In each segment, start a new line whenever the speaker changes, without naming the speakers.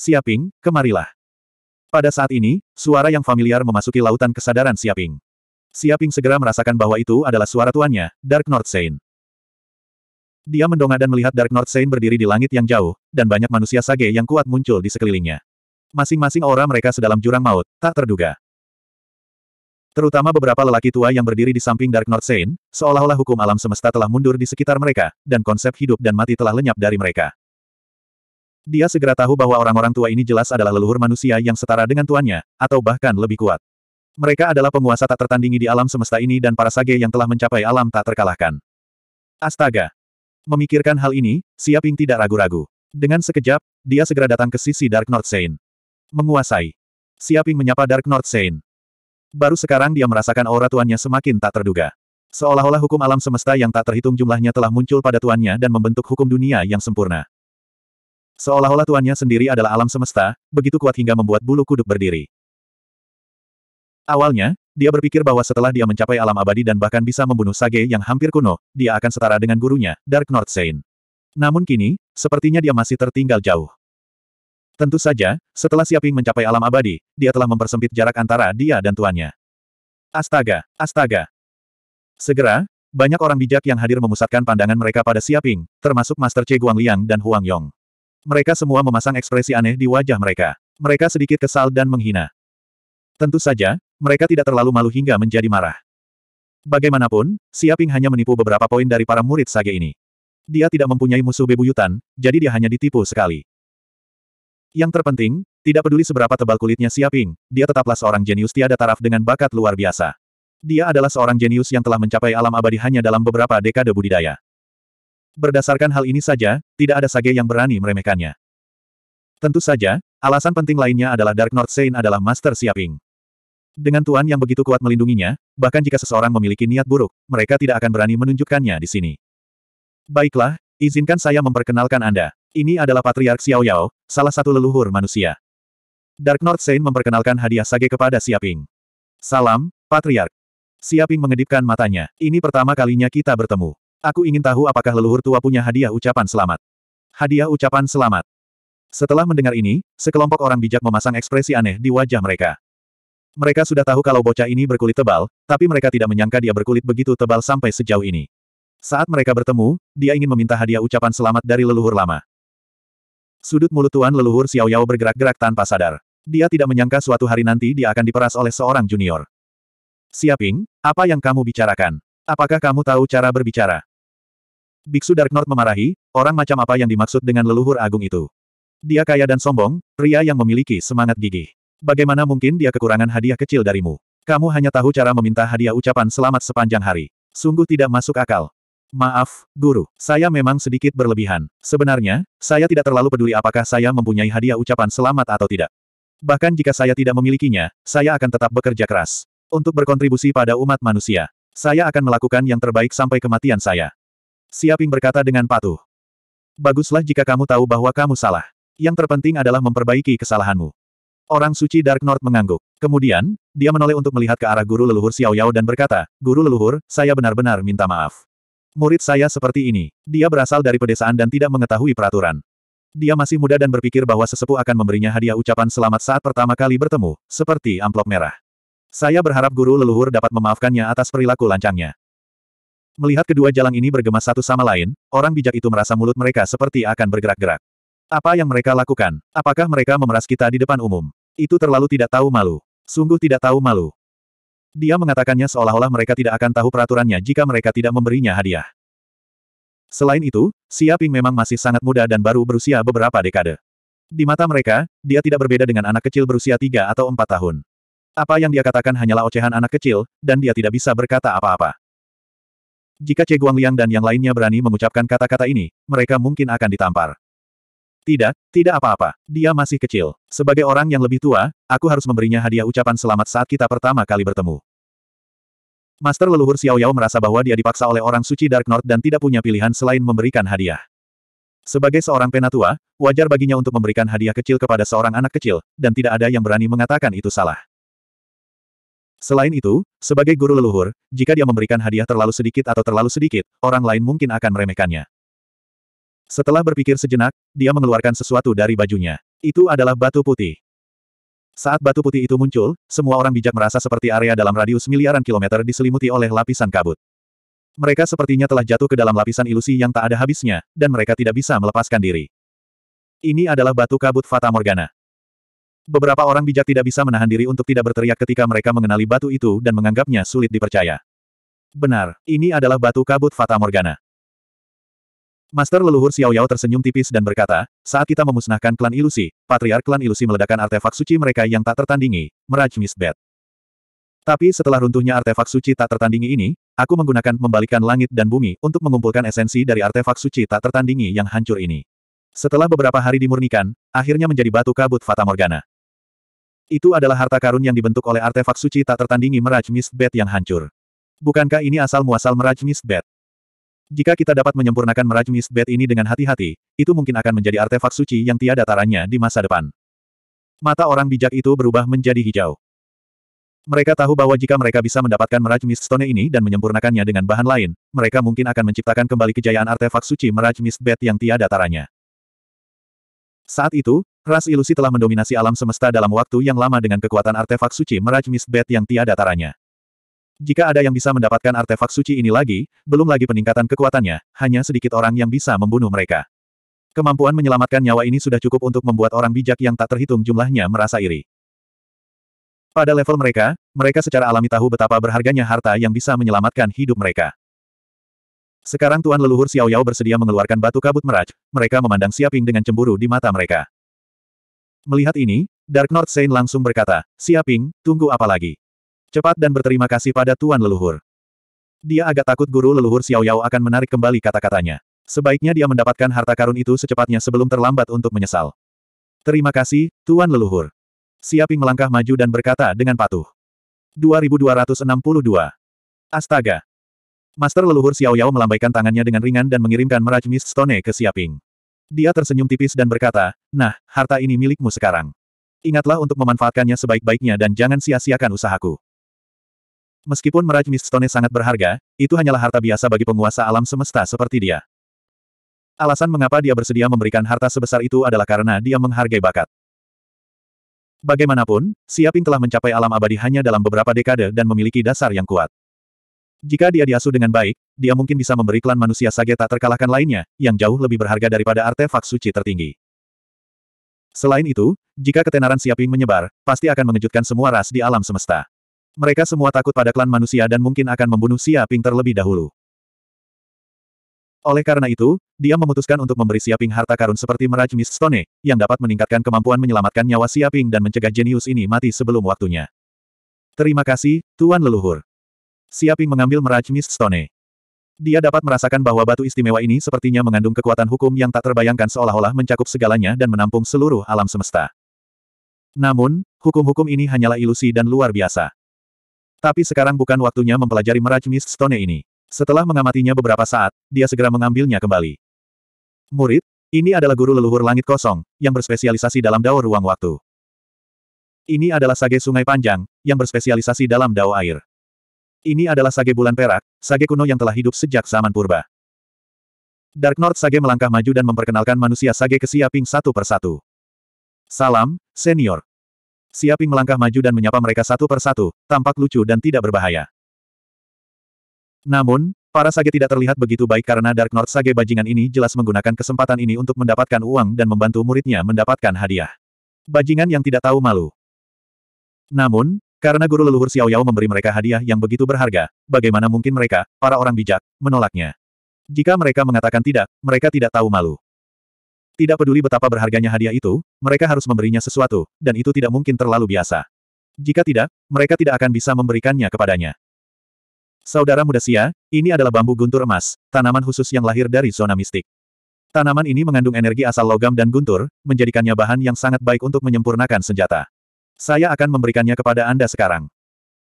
Siaping, kemarilah. Pada saat ini, suara yang familiar memasuki lautan kesadaran Siaping. Siaping segera merasakan bahwa itu adalah suara tuannya, Dark North Saint. Dia mendongak dan melihat Dark North Saint berdiri di langit yang jauh, dan banyak manusia sage yang kuat muncul di sekelilingnya. Masing-masing aura mereka sedalam jurang maut, tak terduga. Terutama beberapa lelaki tua yang berdiri di samping Dark North Saint, seolah-olah hukum alam semesta telah mundur di sekitar mereka, dan konsep hidup dan mati telah lenyap dari mereka. Dia segera tahu bahwa orang-orang tua ini jelas adalah leluhur manusia yang setara dengan tuannya, atau bahkan lebih kuat. Mereka adalah penguasa tak tertandingi di alam semesta ini dan para sage yang telah mencapai alam tak terkalahkan. Astaga! Memikirkan hal ini, Siaping tidak ragu-ragu. Dengan sekejap, dia segera datang ke sisi Dark North Saint. Menguasai. Siaping menyapa Dark North Saint. Baru sekarang dia merasakan aura tuannya semakin tak terduga. Seolah-olah hukum alam semesta yang tak terhitung jumlahnya telah muncul pada tuannya dan membentuk hukum dunia yang sempurna. Seolah-olah tuannya sendiri adalah alam semesta, begitu kuat hingga membuat bulu kuduk berdiri. Awalnya, dia berpikir bahwa setelah dia mencapai alam abadi dan bahkan bisa membunuh Sage yang hampir kuno, dia akan setara dengan gurunya, Dark North Saint. Namun kini, sepertinya dia masih tertinggal jauh. Tentu saja, setelah Siaping mencapai alam abadi, dia telah mempersempit jarak antara dia dan tuannya. Astaga, astaga. Segera, banyak orang bijak yang hadir memusatkan pandangan mereka pada Siaping, termasuk Master Che Guangliang dan Huang Yong. Mereka semua memasang ekspresi aneh di wajah mereka. Mereka sedikit kesal dan menghina. Tentu saja, mereka tidak terlalu malu hingga menjadi marah. Bagaimanapun, Siaping hanya menipu beberapa poin dari para murid sage ini. Dia tidak mempunyai musuh bebuyutan, jadi dia hanya ditipu sekali. Yang terpenting, tidak peduli seberapa tebal kulitnya Siaping, dia tetaplah seorang jenius tiada taraf dengan bakat luar biasa. Dia adalah seorang jenius yang telah mencapai alam abadi hanya dalam beberapa dekade budidaya. Berdasarkan hal ini saja, tidak ada Sage yang berani meremehkannya. Tentu saja, alasan penting lainnya adalah Dark North Saint adalah Master Siaping. Dengan Tuan yang begitu kuat melindunginya, bahkan jika seseorang memiliki niat buruk, mereka tidak akan berani menunjukkannya di sini. Baiklah, izinkan saya memperkenalkan Anda. Ini adalah Patriark Xiao Yao, salah satu leluhur manusia. Dark North Saint memperkenalkan hadiah sage kepada Siaping. Salam, Patriark. Siaping mengedipkan matanya. Ini pertama kalinya kita bertemu. Aku ingin tahu apakah leluhur tua punya hadiah ucapan selamat. Hadiah ucapan selamat. Setelah mendengar ini, sekelompok orang bijak memasang ekspresi aneh di wajah mereka. Mereka sudah tahu kalau bocah ini berkulit tebal, tapi mereka tidak menyangka dia berkulit begitu tebal sampai sejauh ini. Saat mereka bertemu, dia ingin meminta hadiah ucapan selamat dari leluhur lama. Sudut mulut tuan leluhur Xiao Yao bergerak-gerak tanpa sadar. Dia tidak menyangka suatu hari nanti dia akan diperas oleh seorang junior. Siaping, apa yang kamu bicarakan? Apakah kamu tahu cara berbicara? Biksu Dark North memarahi, orang macam apa yang dimaksud dengan leluhur agung itu? Dia kaya dan sombong, pria yang memiliki semangat gigih. Bagaimana mungkin dia kekurangan hadiah kecil darimu? Kamu hanya tahu cara meminta hadiah ucapan selamat sepanjang hari. Sungguh tidak masuk akal. Maaf, guru. Saya memang sedikit berlebihan. Sebenarnya, saya tidak terlalu peduli apakah saya mempunyai hadiah ucapan selamat atau tidak. Bahkan jika saya tidak memilikinya, saya akan tetap bekerja keras. Untuk berkontribusi pada umat manusia. Saya akan melakukan yang terbaik sampai kematian saya. Siaping berkata dengan patuh. Baguslah jika kamu tahu bahwa kamu salah. Yang terpenting adalah memperbaiki kesalahanmu. Orang suci Dark North mengangguk. Kemudian, dia menoleh untuk melihat ke arah guru leluhur Xiao Yao dan berkata, Guru leluhur, saya benar-benar minta maaf. Murid saya seperti ini. Dia berasal dari pedesaan dan tidak mengetahui peraturan. Dia masih muda dan berpikir bahwa sesepuh akan memberinya hadiah ucapan selamat saat pertama kali bertemu, seperti amplop merah. Saya berharap guru leluhur dapat memaafkannya atas perilaku lancangnya. Melihat kedua jalan ini bergema satu sama lain, orang bijak itu merasa mulut mereka seperti akan bergerak-gerak. Apa yang mereka lakukan? Apakah mereka memeras kita di depan umum? Itu terlalu tidak tahu malu. Sungguh tidak tahu malu. Dia mengatakannya seolah-olah mereka tidak akan tahu peraturannya jika mereka tidak memberinya hadiah. Selain itu, Xia memang masih sangat muda dan baru berusia beberapa dekade. Di mata mereka, dia tidak berbeda dengan anak kecil berusia tiga atau empat tahun. Apa yang dia katakan hanyalah ocehan anak kecil, dan dia tidak bisa berkata apa-apa. Jika Che Guangliang dan yang lainnya berani mengucapkan kata-kata ini, mereka mungkin akan ditampar. Tidak, tidak apa-apa. Dia masih kecil. Sebagai orang yang lebih tua, aku harus memberinya hadiah ucapan selamat saat kita pertama kali bertemu. Master leluhur Xiao Yao merasa bahwa dia dipaksa oleh orang suci Dark North dan tidak punya pilihan selain memberikan hadiah. Sebagai seorang penatua, wajar baginya untuk memberikan hadiah kecil kepada seorang anak kecil, dan tidak ada yang berani mengatakan itu salah. Selain itu, sebagai guru leluhur, jika dia memberikan hadiah terlalu sedikit atau terlalu sedikit, orang lain mungkin akan meremehkannya. Setelah berpikir sejenak, dia mengeluarkan sesuatu dari bajunya. Itu adalah batu putih. Saat batu putih itu muncul, semua orang bijak merasa seperti area dalam radius miliaran kilometer diselimuti oleh lapisan kabut. Mereka sepertinya telah jatuh ke dalam lapisan ilusi yang tak ada habisnya, dan mereka tidak bisa melepaskan diri. Ini adalah batu kabut Fata Morgana. Beberapa orang bijak tidak bisa menahan diri untuk tidak berteriak ketika mereka mengenali batu itu dan menganggapnya sulit dipercaya. Benar, ini adalah batu kabut Fata Morgana. Master leluhur Xiao Yao tersenyum tipis dan berkata, saat kita memusnahkan klan ilusi, patriark klan ilusi meledakkan artefak suci mereka yang tak tertandingi, Meraj Misbet. Tapi setelah runtuhnya artefak suci tak tertandingi ini, aku menggunakan membalikan langit dan bumi untuk mengumpulkan esensi dari artefak suci tak tertandingi yang hancur ini. Setelah beberapa hari dimurnikan, akhirnya menjadi batu kabut Fata Morgana. Itu adalah harta karun yang dibentuk oleh artefak suci tak tertandingi Meraj Mist yang hancur. Bukankah ini asal-muasal Meraj Mist Jika kita dapat menyempurnakan Meraj Mist ini dengan hati-hati, itu mungkin akan menjadi artefak suci yang tiada taranya di masa depan. Mata orang bijak itu berubah menjadi hijau. Mereka tahu bahwa jika mereka bisa mendapatkan Meraj Mist Stone ini dan menyempurnakannya dengan bahan lain, mereka mungkin akan menciptakan kembali kejayaan artefak suci Meraj Mist yang tiada taranya. Saat itu, ras ilusi telah mendominasi alam semesta dalam waktu yang lama dengan kekuatan artefak suci Meraj Bed yang tiada taranya. Jika ada yang bisa mendapatkan artefak suci ini lagi, belum lagi peningkatan kekuatannya, hanya sedikit orang yang bisa membunuh mereka. Kemampuan menyelamatkan nyawa ini sudah cukup untuk membuat orang bijak yang tak terhitung jumlahnya merasa iri. Pada level mereka, mereka secara alami tahu betapa berharganya harta yang bisa menyelamatkan hidup mereka. Sekarang Tuan Leluhur Xiao Yao bersedia mengeluarkan batu kabut meraj, mereka memandang Siaping dengan cemburu di mata mereka. Melihat ini, Dark North Saint langsung berkata, Siaping, tunggu apa lagi? Cepat dan berterima kasih pada Tuan Leluhur. Dia agak takut guru leluhur Xiao Yao akan menarik kembali kata-katanya. Sebaiknya dia mendapatkan harta karun itu secepatnya sebelum terlambat untuk menyesal. Terima kasih, Tuan Leluhur. Siaping melangkah maju dan berkata dengan patuh. 2262. Astaga, Master leluhur Xiao Yao melambaikan tangannya dengan ringan dan mengirimkan Meraj Mist Stone ke Siaping. Dia tersenyum tipis dan berkata, nah, harta ini milikmu sekarang. Ingatlah untuk memanfaatkannya sebaik-baiknya dan jangan sia-siakan usahaku. Meskipun Meraj Mist Stone sangat berharga, itu hanyalah harta biasa bagi penguasa alam semesta seperti dia. Alasan mengapa dia bersedia memberikan harta sebesar itu adalah karena dia menghargai bakat. Bagaimanapun, Siaping telah mencapai alam abadi hanya dalam beberapa dekade dan memiliki dasar yang kuat. Jika dia diasuh dengan baik, dia mungkin bisa memberi klan manusia sage tak terkalahkan lainnya, yang jauh lebih berharga daripada artefak suci tertinggi. Selain itu, jika ketenaran Siaping menyebar, pasti akan mengejutkan semua ras di alam semesta. Mereka semua takut pada klan manusia dan mungkin akan membunuh Siaping terlebih dahulu. Oleh karena itu, dia memutuskan untuk memberi Siaping harta karun seperti meraj Stone, yang dapat meningkatkan kemampuan menyelamatkan nyawa Siaping dan mencegah jenius ini mati sebelum waktunya. Terima kasih, Tuan Leluhur. Siaping mengambil meraj Mist Stone. Dia dapat merasakan bahwa batu istimewa ini sepertinya mengandung kekuatan hukum yang tak terbayangkan seolah-olah mencakup segalanya dan menampung seluruh alam semesta. Namun, hukum-hukum ini hanyalah ilusi dan luar biasa. Tapi sekarang bukan waktunya mempelajari meraj Mist Stone ini. Setelah mengamatinya beberapa saat, dia segera mengambilnya kembali. Murid, ini adalah guru leluhur langit kosong, yang berspesialisasi dalam dao ruang waktu. Ini adalah sage sungai panjang, yang berspesialisasi dalam dao air. Ini adalah sage bulan perak, sage kuno yang telah hidup sejak zaman purba. Dark North Sage melangkah maju dan memperkenalkan manusia Sage ke Siaping satu persatu. Salam, senior. Siaping melangkah maju dan menyapa mereka satu persatu, tampak lucu dan tidak berbahaya. Namun, para Sage tidak terlihat begitu baik karena Dark North Sage bajingan ini jelas menggunakan kesempatan ini untuk mendapatkan uang dan membantu muridnya mendapatkan hadiah. Bajingan yang tidak tahu malu. Namun, karena guru leluhur Xiao Yao memberi mereka hadiah yang begitu berharga, bagaimana mungkin mereka, para orang bijak, menolaknya? Jika mereka mengatakan tidak, mereka tidak tahu malu. Tidak peduli betapa berharganya hadiah itu, mereka harus memberinya sesuatu, dan itu tidak mungkin terlalu biasa. Jika tidak, mereka tidak akan bisa memberikannya kepadanya. Saudara muda Sia, ini adalah bambu guntur emas, tanaman khusus yang lahir dari zona mistik. Tanaman ini mengandung energi asal logam dan guntur, menjadikannya bahan yang sangat baik untuk menyempurnakan senjata. Saya akan memberikannya kepada Anda sekarang.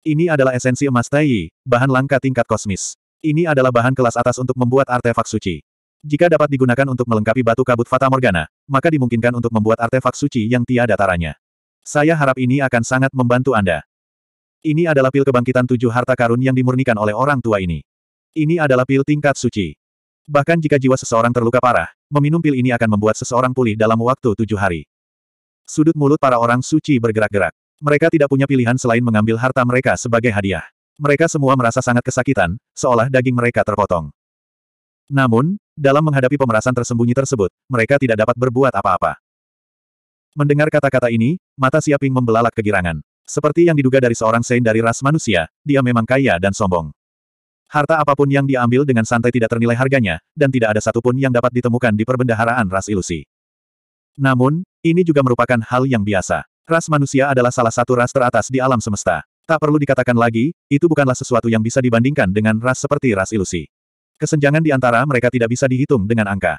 Ini adalah esensi emas Taiyi, bahan langka tingkat kosmis. Ini adalah bahan kelas atas untuk membuat artefak suci. Jika dapat digunakan untuk melengkapi batu kabut Fata Morgana, maka dimungkinkan untuk membuat artefak suci yang tiada taranya. Saya harap ini akan sangat membantu Anda. Ini adalah pil kebangkitan tujuh harta karun yang dimurnikan oleh orang tua ini. Ini adalah pil tingkat suci. Bahkan jika jiwa seseorang terluka parah, meminum pil ini akan membuat seseorang pulih dalam waktu tujuh hari. Sudut mulut para orang suci bergerak-gerak. Mereka tidak punya pilihan selain mengambil harta mereka sebagai hadiah. Mereka semua merasa sangat kesakitan, seolah daging mereka terpotong. Namun, dalam menghadapi pemerasan tersembunyi tersebut, mereka tidak dapat berbuat apa-apa. Mendengar kata-kata ini, mata Siaping membelalak kegirangan. Seperti yang diduga dari seorang sein dari ras manusia, dia memang kaya dan sombong. Harta apapun yang diambil dengan santai tidak ternilai harganya, dan tidak ada satupun yang dapat ditemukan di perbendaharaan ras ilusi. Namun, ini juga merupakan hal yang biasa. Ras manusia adalah salah satu ras teratas di alam semesta. Tak perlu dikatakan lagi, itu bukanlah sesuatu yang bisa dibandingkan dengan ras seperti ras ilusi. Kesenjangan di antara mereka tidak bisa dihitung dengan angka.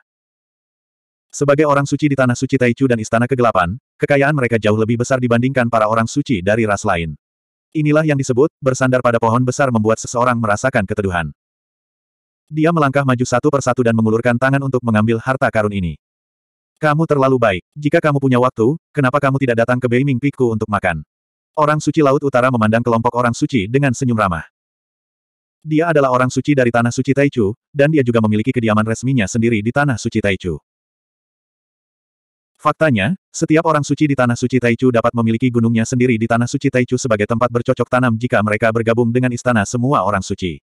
Sebagai orang suci di Tanah Suci Taichu dan Istana Kegelapan, kekayaan mereka jauh lebih besar dibandingkan para orang suci dari ras lain. Inilah yang disebut, bersandar pada pohon besar membuat seseorang merasakan keteduhan. Dia melangkah maju satu persatu dan mengulurkan tangan untuk mengambil harta karun ini. Kamu terlalu baik. Jika kamu punya waktu, kenapa kamu tidak datang ke Beiming Piku untuk makan? Orang suci Laut Utara memandang kelompok orang suci dengan senyum ramah. Dia adalah orang suci dari Tanah Suci Taichu, dan dia juga memiliki kediaman resminya sendiri di Tanah Suci Taichu. Faktanya, setiap orang suci di Tanah Suci Taichu dapat memiliki gunungnya sendiri di Tanah Suci Taichu sebagai tempat bercocok tanam jika mereka bergabung dengan istana semua orang suci.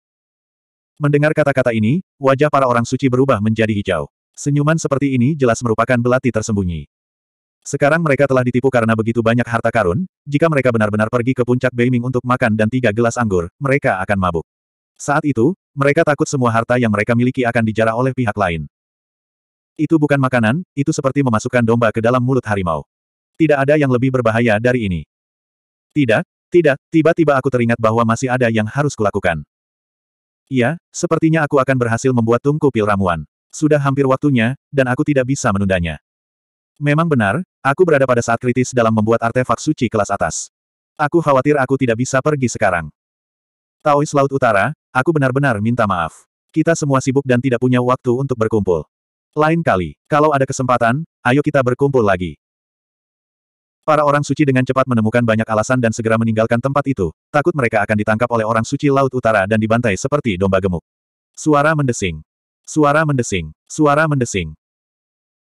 Mendengar kata-kata ini, wajah para orang suci berubah menjadi hijau. Senyuman seperti ini jelas merupakan belati tersembunyi. Sekarang mereka telah ditipu karena begitu banyak harta karun, jika mereka benar-benar pergi ke puncak Beiming untuk makan dan tiga gelas anggur, mereka akan mabuk. Saat itu, mereka takut semua harta yang mereka miliki akan dijarah oleh pihak lain. Itu bukan makanan, itu seperti memasukkan domba ke dalam mulut harimau. Tidak ada yang lebih berbahaya dari ini. Tidak, tidak, tiba-tiba aku teringat bahwa masih ada yang harus kulakukan. Iya, sepertinya aku akan berhasil membuat tungku pil ramuan. Sudah hampir waktunya, dan aku tidak bisa menundanya. Memang benar, aku berada pada saat kritis dalam membuat artefak suci kelas atas. Aku khawatir aku tidak bisa pergi sekarang. Taois Laut Utara, aku benar-benar minta maaf. Kita semua sibuk dan tidak punya waktu untuk berkumpul. Lain kali, kalau ada kesempatan, ayo kita berkumpul lagi. Para orang suci dengan cepat menemukan banyak alasan dan segera meninggalkan tempat itu, takut mereka akan ditangkap oleh orang suci Laut Utara dan dibantai seperti domba gemuk. Suara mendesing. Suara mendesing. Suara mendesing.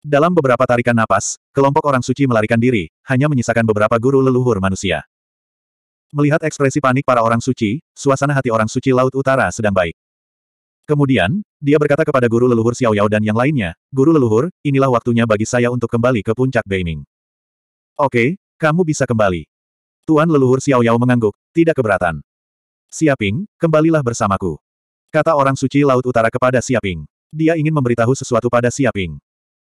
Dalam beberapa tarikan napas, kelompok orang suci melarikan diri, hanya menyisakan beberapa guru leluhur manusia. Melihat ekspresi panik para orang suci, suasana hati orang suci Laut Utara sedang baik. Kemudian, dia berkata kepada guru leluhur Xiao Yao dan yang lainnya, Guru leluhur, inilah waktunya bagi saya untuk kembali ke puncak Beiming. Oke, kamu bisa kembali. Tuan leluhur Xiao Yao mengangguk, tidak keberatan. Siaping, kembalilah bersamaku. Kata orang suci Laut Utara kepada Siaping. Dia ingin memberitahu sesuatu pada Siaping.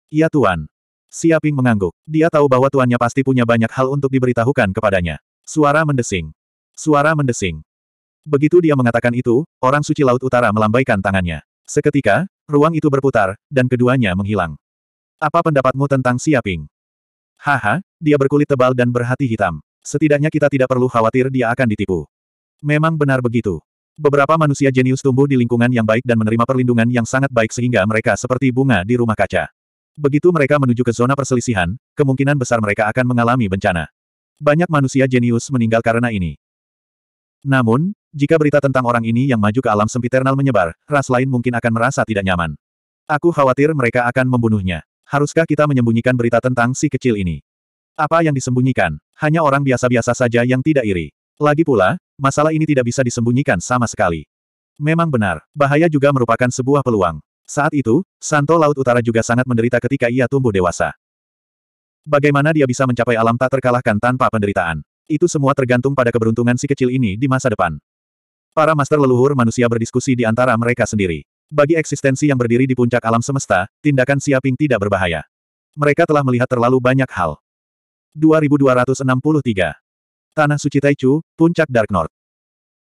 Ya, Tuan. Siaping mengangguk. Dia tahu bahwa tuannya pasti punya banyak hal untuk diberitahukan kepadanya. Suara mendesing. Suara mendesing. Begitu dia mengatakan itu, orang suci Laut Utara melambaikan tangannya. Seketika, ruang itu berputar, dan keduanya menghilang. Apa pendapatmu tentang Siaping? Haha, dia berkulit tebal dan berhati hitam. Setidaknya kita tidak perlu khawatir dia akan ditipu. Memang benar begitu. Beberapa manusia jenius tumbuh di lingkungan yang baik dan menerima perlindungan yang sangat baik sehingga mereka seperti bunga di rumah kaca. Begitu mereka menuju ke zona perselisihan, kemungkinan besar mereka akan mengalami bencana. Banyak manusia jenius meninggal karena ini. Namun, jika berita tentang orang ini yang maju ke alam sempiternal menyebar, ras lain mungkin akan merasa tidak nyaman. Aku khawatir mereka akan membunuhnya. Haruskah kita menyembunyikan berita tentang si kecil ini? Apa yang disembunyikan? Hanya orang biasa-biasa saja yang tidak iri. Lagi pula, masalah ini tidak bisa disembunyikan sama sekali. Memang benar, bahaya juga merupakan sebuah peluang. Saat itu, Santo Laut Utara juga sangat menderita ketika ia tumbuh dewasa. Bagaimana dia bisa mencapai alam tak terkalahkan tanpa penderitaan? Itu semua tergantung pada keberuntungan si kecil ini di masa depan. Para master leluhur manusia berdiskusi di antara mereka sendiri. Bagi eksistensi yang berdiri di puncak alam semesta, tindakan Siaping tidak berbahaya. Mereka telah melihat terlalu banyak hal. 2263 Tanah Suci Taichu, Puncak Dark North.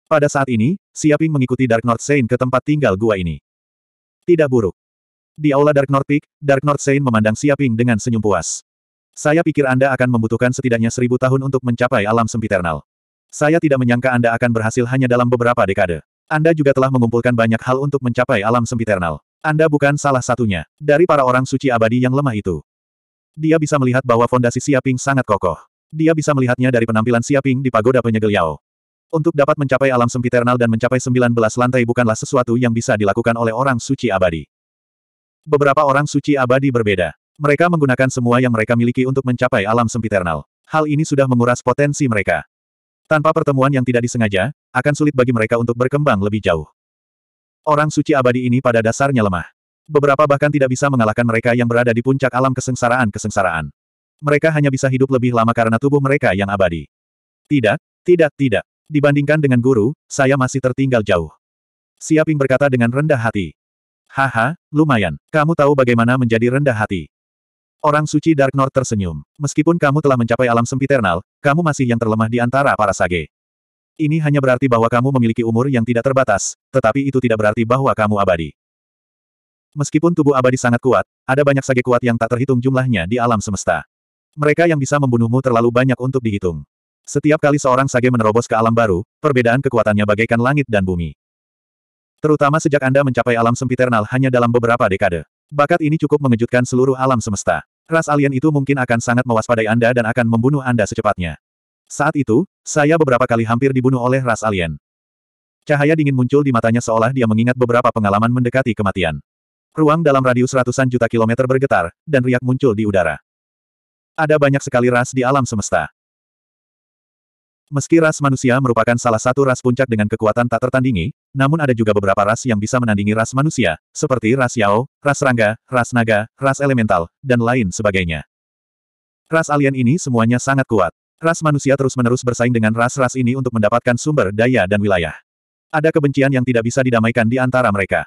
Pada saat ini, Siaping mengikuti Dark North Saint ke tempat tinggal gua ini. Tidak buruk. Di aula Dark North Peak, Dark North Saint memandang Siaping dengan senyum puas. Saya pikir Anda akan membutuhkan setidaknya seribu tahun untuk mencapai alam sempiternal. Saya tidak menyangka Anda akan berhasil hanya dalam beberapa dekade. Anda juga telah mengumpulkan banyak hal untuk mencapai alam sempiternal. Anda bukan salah satunya, dari para orang suci abadi yang lemah itu. Dia bisa melihat bahwa fondasi Siaping sangat kokoh. Dia bisa melihatnya dari penampilan Siaping di pagoda penyegel Yao. Untuk dapat mencapai alam sempiternal dan mencapai 19 lantai bukanlah sesuatu yang bisa dilakukan oleh orang suci abadi. Beberapa orang suci abadi berbeda. Mereka menggunakan semua yang mereka miliki untuk mencapai alam sempiternal. Hal ini sudah menguras potensi mereka. Tanpa pertemuan yang tidak disengaja, akan sulit bagi mereka untuk berkembang lebih jauh. Orang suci abadi ini pada dasarnya lemah. Beberapa bahkan tidak bisa mengalahkan mereka yang berada di puncak alam kesengsaraan-kesengsaraan. Mereka hanya bisa hidup lebih lama karena tubuh mereka yang abadi. Tidak, tidak, tidak. Dibandingkan dengan guru, saya masih tertinggal jauh. Siaping berkata dengan rendah hati. Haha, lumayan. Kamu tahu bagaimana menjadi rendah hati. Orang suci Dark North tersenyum. Meskipun kamu telah mencapai alam sempiternal, kamu masih yang terlemah di antara para sage. Ini hanya berarti bahwa kamu memiliki umur yang tidak terbatas, tetapi itu tidak berarti bahwa kamu abadi. Meskipun tubuh abadi sangat kuat, ada banyak sage kuat yang tak terhitung jumlahnya di alam semesta. Mereka yang bisa membunuhmu terlalu banyak untuk dihitung. Setiap kali seorang sage menerobos ke alam baru, perbedaan kekuatannya bagaikan langit dan bumi. Terutama sejak Anda mencapai alam sempiternal hanya dalam beberapa dekade. Bakat ini cukup mengejutkan seluruh alam semesta. Ras alien itu mungkin akan sangat mewaspadai Anda dan akan membunuh Anda secepatnya. Saat itu, saya beberapa kali hampir dibunuh oleh ras alien. Cahaya dingin muncul di matanya seolah dia mengingat beberapa pengalaman mendekati kematian. Ruang dalam radius ratusan juta kilometer bergetar, dan riak muncul di udara. Ada banyak sekali ras di alam semesta. Meski ras manusia merupakan salah satu ras puncak dengan kekuatan tak tertandingi, namun ada juga beberapa ras yang bisa menandingi ras manusia, seperti ras Yao, ras Rangga, ras Naga, ras Elemental, dan lain sebagainya. Ras alien ini semuanya sangat kuat. Ras manusia terus-menerus bersaing dengan ras-ras ini untuk mendapatkan sumber daya dan wilayah. Ada kebencian yang tidak bisa didamaikan di antara mereka.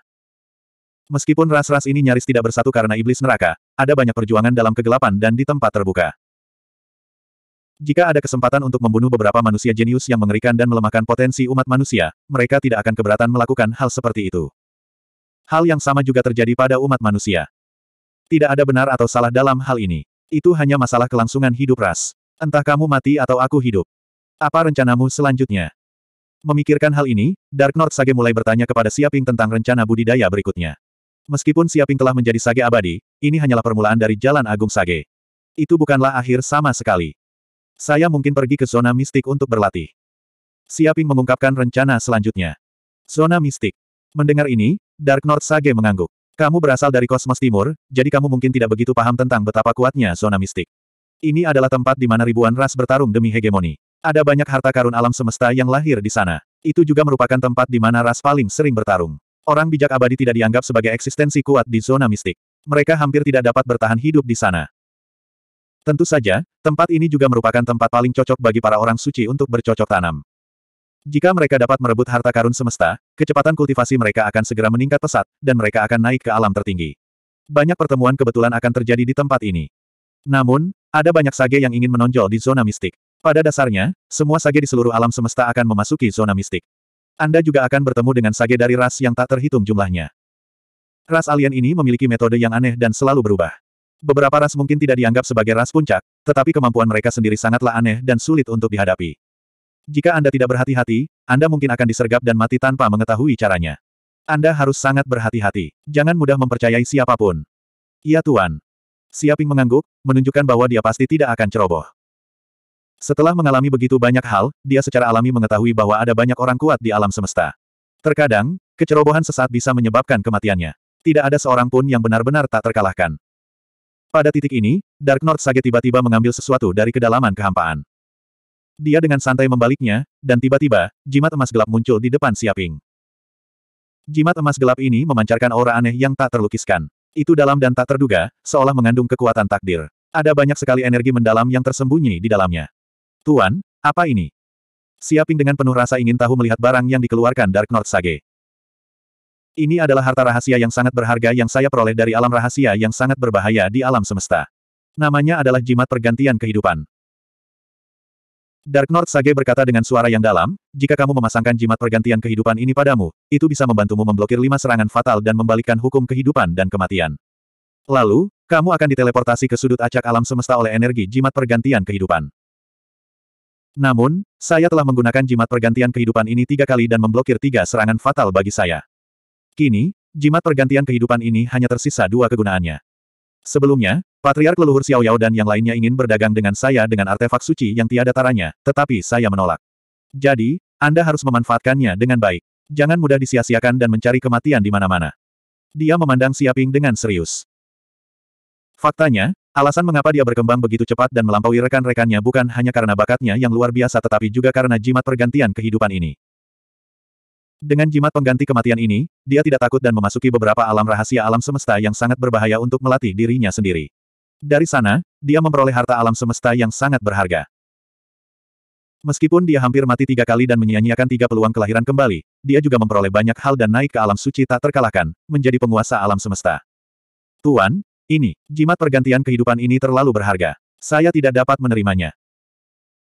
Meskipun ras-ras ini nyaris tidak bersatu karena iblis neraka, ada banyak perjuangan dalam kegelapan dan di tempat terbuka. Jika ada kesempatan untuk membunuh beberapa manusia jenius yang mengerikan dan melemahkan potensi umat manusia, mereka tidak akan keberatan melakukan hal seperti itu. Hal yang sama juga terjadi pada umat manusia. Tidak ada benar atau salah dalam hal ini. Itu hanya masalah kelangsungan hidup ras. Entah kamu mati atau aku hidup. Apa rencanamu selanjutnya? Memikirkan hal ini, Dark North Sage mulai bertanya kepada Siaping tentang rencana budidaya berikutnya. Meskipun Siaping telah menjadi Sage abadi, ini hanyalah permulaan dari Jalan Agung Sage. Itu bukanlah akhir sama sekali. Saya mungkin pergi ke zona mistik untuk berlatih. Siaping mengungkapkan rencana selanjutnya. Zona mistik. Mendengar ini, Dark North Sage mengangguk. Kamu berasal dari kosmos timur, jadi kamu mungkin tidak begitu paham tentang betapa kuatnya zona mistik. Ini adalah tempat di mana ribuan ras bertarung demi hegemoni. Ada banyak harta karun alam semesta yang lahir di sana. Itu juga merupakan tempat di mana ras paling sering bertarung. Orang bijak abadi tidak dianggap sebagai eksistensi kuat di zona mistik. Mereka hampir tidak dapat bertahan hidup di sana. Tentu saja, tempat ini juga merupakan tempat paling cocok bagi para orang suci untuk bercocok tanam. Jika mereka dapat merebut harta karun semesta, kecepatan kultivasi mereka akan segera meningkat pesat, dan mereka akan naik ke alam tertinggi. Banyak pertemuan kebetulan akan terjadi di tempat ini. Namun, ada banyak sage yang ingin menonjol di zona mistik. Pada dasarnya, semua sage di seluruh alam semesta akan memasuki zona mistik. Anda juga akan bertemu dengan sage dari ras yang tak terhitung jumlahnya. Ras alien ini memiliki metode yang aneh dan selalu berubah. Beberapa ras mungkin tidak dianggap sebagai ras puncak, tetapi kemampuan mereka sendiri sangatlah aneh dan sulit untuk dihadapi. Jika Anda tidak berhati-hati, Anda mungkin akan disergap dan mati tanpa mengetahui caranya. Anda harus sangat berhati-hati. Jangan mudah mempercayai siapapun. Iya Tuan. Siaping mengangguk, menunjukkan bahwa dia pasti tidak akan ceroboh. Setelah mengalami begitu banyak hal, dia secara alami mengetahui bahwa ada banyak orang kuat di alam semesta. Terkadang, kecerobohan sesaat bisa menyebabkan kematiannya. Tidak ada seorang pun yang benar-benar tak terkalahkan. Pada titik ini, Dark North Sage tiba-tiba mengambil sesuatu dari kedalaman kehampaan. Dia dengan santai membaliknya, dan tiba-tiba, jimat emas gelap muncul di depan Siaping. Jimat emas gelap ini memancarkan aura aneh yang tak terlukiskan. Itu dalam dan tak terduga, seolah mengandung kekuatan takdir. Ada banyak sekali energi mendalam yang tersembunyi di dalamnya. Tuan, apa ini? Siaping dengan penuh rasa ingin tahu melihat barang yang dikeluarkan Dark North Sage. Ini adalah harta rahasia yang sangat berharga yang saya peroleh dari alam rahasia yang sangat berbahaya di alam semesta. Namanya adalah jimat pergantian kehidupan. Dark North Sage berkata dengan suara yang dalam, jika kamu memasangkan jimat pergantian kehidupan ini padamu, itu bisa membantumu memblokir lima serangan fatal dan membalikkan hukum kehidupan dan kematian. Lalu, kamu akan diteleportasi ke sudut acak alam semesta oleh energi jimat pergantian kehidupan. Namun, saya telah menggunakan jimat pergantian kehidupan ini tiga kali dan memblokir tiga serangan fatal bagi saya. Kini, jimat pergantian kehidupan ini hanya tersisa dua kegunaannya. Sebelumnya, Patriark leluhur Xiao Yao dan yang lainnya ingin berdagang dengan saya dengan artefak suci yang tiada taranya, tetapi saya menolak. Jadi, Anda harus memanfaatkannya dengan baik. Jangan mudah disia-siakan dan mencari kematian di mana-mana. Dia memandang Siaping dengan serius. Faktanya, Alasan mengapa dia berkembang begitu cepat dan melampaui rekan-rekannya bukan hanya karena bakatnya yang luar biasa tetapi juga karena jimat pergantian kehidupan ini. Dengan jimat pengganti kematian ini, dia tidak takut dan memasuki beberapa alam rahasia alam semesta yang sangat berbahaya untuk melatih dirinya sendiri. Dari sana, dia memperoleh harta alam semesta yang sangat berharga. Meskipun dia hampir mati tiga kali dan menyia-nyiakan tiga peluang kelahiran kembali, dia juga memperoleh banyak hal dan naik ke alam suci tak terkalahkan, menjadi penguasa alam semesta. Tuan, ini, jimat pergantian kehidupan ini terlalu berharga. Saya tidak dapat menerimanya.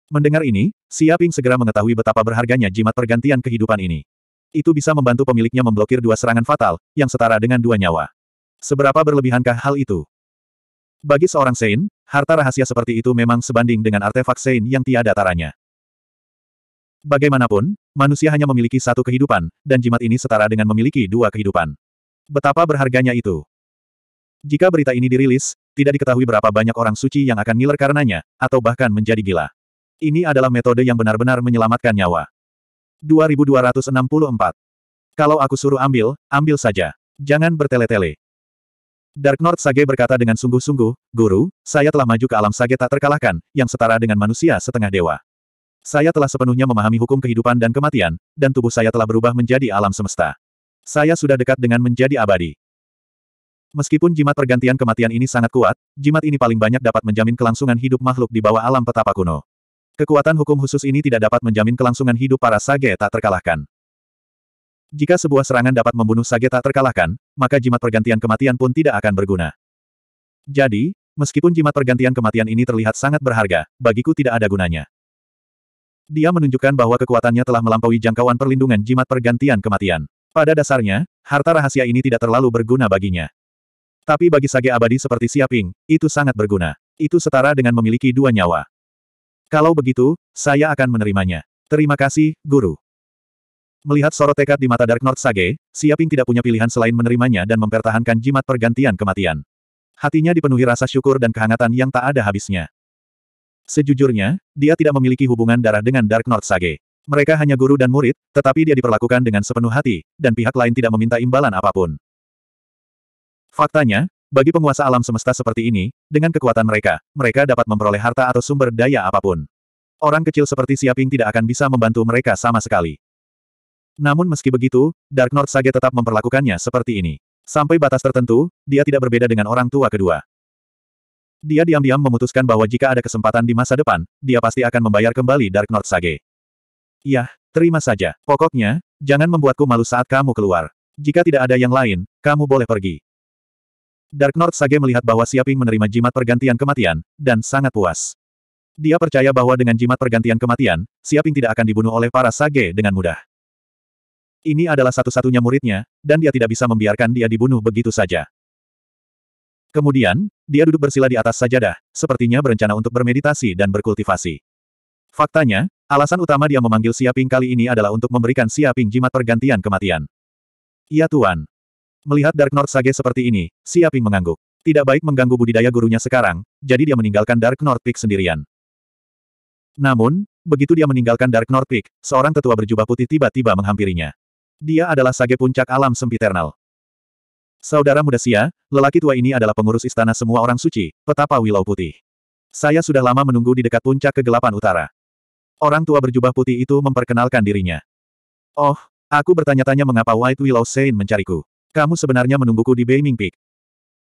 Mendengar ini, Siaping segera mengetahui betapa berharganya jimat pergantian kehidupan ini. Itu bisa membantu pemiliknya memblokir dua serangan fatal, yang setara dengan dua nyawa. Seberapa berlebihankah hal itu? Bagi seorang Sein, harta rahasia seperti itu memang sebanding dengan artefak Sein yang tiada taranya. Bagaimanapun, manusia hanya memiliki satu kehidupan, dan jimat ini setara dengan memiliki dua kehidupan. Betapa berharganya itu. Jika berita ini dirilis, tidak diketahui berapa banyak orang suci yang akan ngiler karenanya, atau bahkan menjadi gila. Ini adalah metode yang benar-benar menyelamatkan nyawa. 2264. Kalau aku suruh ambil, ambil saja. Jangan bertele-tele. Dark Nord Sage berkata dengan sungguh-sungguh, Guru, saya telah maju ke alam Sage tak terkalahkan, yang setara dengan manusia setengah dewa. Saya telah sepenuhnya memahami hukum kehidupan dan kematian, dan tubuh saya telah berubah menjadi alam semesta. Saya sudah dekat dengan menjadi abadi. Meskipun jimat pergantian kematian ini sangat kuat, jimat ini paling banyak dapat menjamin kelangsungan hidup makhluk di bawah alam petapa kuno. Kekuatan hukum khusus ini tidak dapat menjamin kelangsungan hidup para sage tak terkalahkan. Jika sebuah serangan dapat membunuh sage tak terkalahkan, maka jimat pergantian kematian pun tidak akan berguna. Jadi, meskipun jimat pergantian kematian ini terlihat sangat berharga, bagiku tidak ada gunanya. Dia menunjukkan bahwa kekuatannya telah melampaui jangkauan perlindungan jimat pergantian kematian. Pada dasarnya, harta rahasia ini tidak terlalu berguna baginya. Tapi bagi sage abadi seperti Siaping, itu sangat berguna. Itu setara dengan memiliki dua nyawa. Kalau begitu, saya akan menerimanya. Terima kasih, Guru. Melihat sorot tekad di mata Dark North Sage, Siaping tidak punya pilihan selain menerimanya dan mempertahankan jimat pergantian kematian. Hatinya dipenuhi rasa syukur dan kehangatan yang tak ada habisnya. Sejujurnya, dia tidak memiliki hubungan darah dengan Dark North Sage. Mereka hanya guru dan murid, tetapi dia diperlakukan dengan sepenuh hati, dan pihak lain tidak meminta imbalan apapun. Faktanya, bagi penguasa alam semesta seperti ini, dengan kekuatan mereka, mereka dapat memperoleh harta atau sumber daya apapun. Orang kecil seperti Siaping tidak akan bisa membantu mereka sama sekali. Namun meski begitu, Dark North Sage tetap memperlakukannya seperti ini. Sampai batas tertentu, dia tidak berbeda dengan orang tua kedua. Dia diam-diam memutuskan bahwa jika ada kesempatan di masa depan, dia pasti akan membayar kembali Dark North Sage. Yah, terima saja. Pokoknya, jangan membuatku malu saat kamu keluar. Jika tidak ada yang lain, kamu boleh pergi. Dark North Sage melihat bahwa Siaping menerima jimat pergantian kematian, dan sangat puas. Dia percaya bahwa dengan jimat pergantian kematian, Siaping tidak akan dibunuh oleh para Sage dengan mudah. Ini adalah satu-satunya muridnya, dan dia tidak bisa membiarkan dia dibunuh begitu saja. Kemudian, dia duduk bersila di atas sajadah, sepertinya berencana untuk bermeditasi dan berkultivasi. Faktanya, alasan utama dia memanggil Siaping kali ini adalah untuk memberikan Siaping jimat pergantian kematian. Ya Tuan, Melihat Dark North Sage seperti ini, si Aping mengangguk. Tidak baik mengganggu budidaya gurunya sekarang, jadi dia meninggalkan Dark North Peak sendirian. Namun, begitu dia meninggalkan Dark North Peak, seorang tetua berjubah putih tiba-tiba menghampirinya. Dia adalah Sage Puncak Alam Sempiternal. Saudara muda Sia, lelaki tua ini adalah pengurus istana semua orang suci, petapa Willow Putih. Saya sudah lama menunggu di dekat puncak kegelapan utara. Orang tua berjubah putih itu memperkenalkan dirinya. Oh, aku bertanya-tanya mengapa White Willow Saint mencariku. Kamu sebenarnya menungguku di Beiming Peak.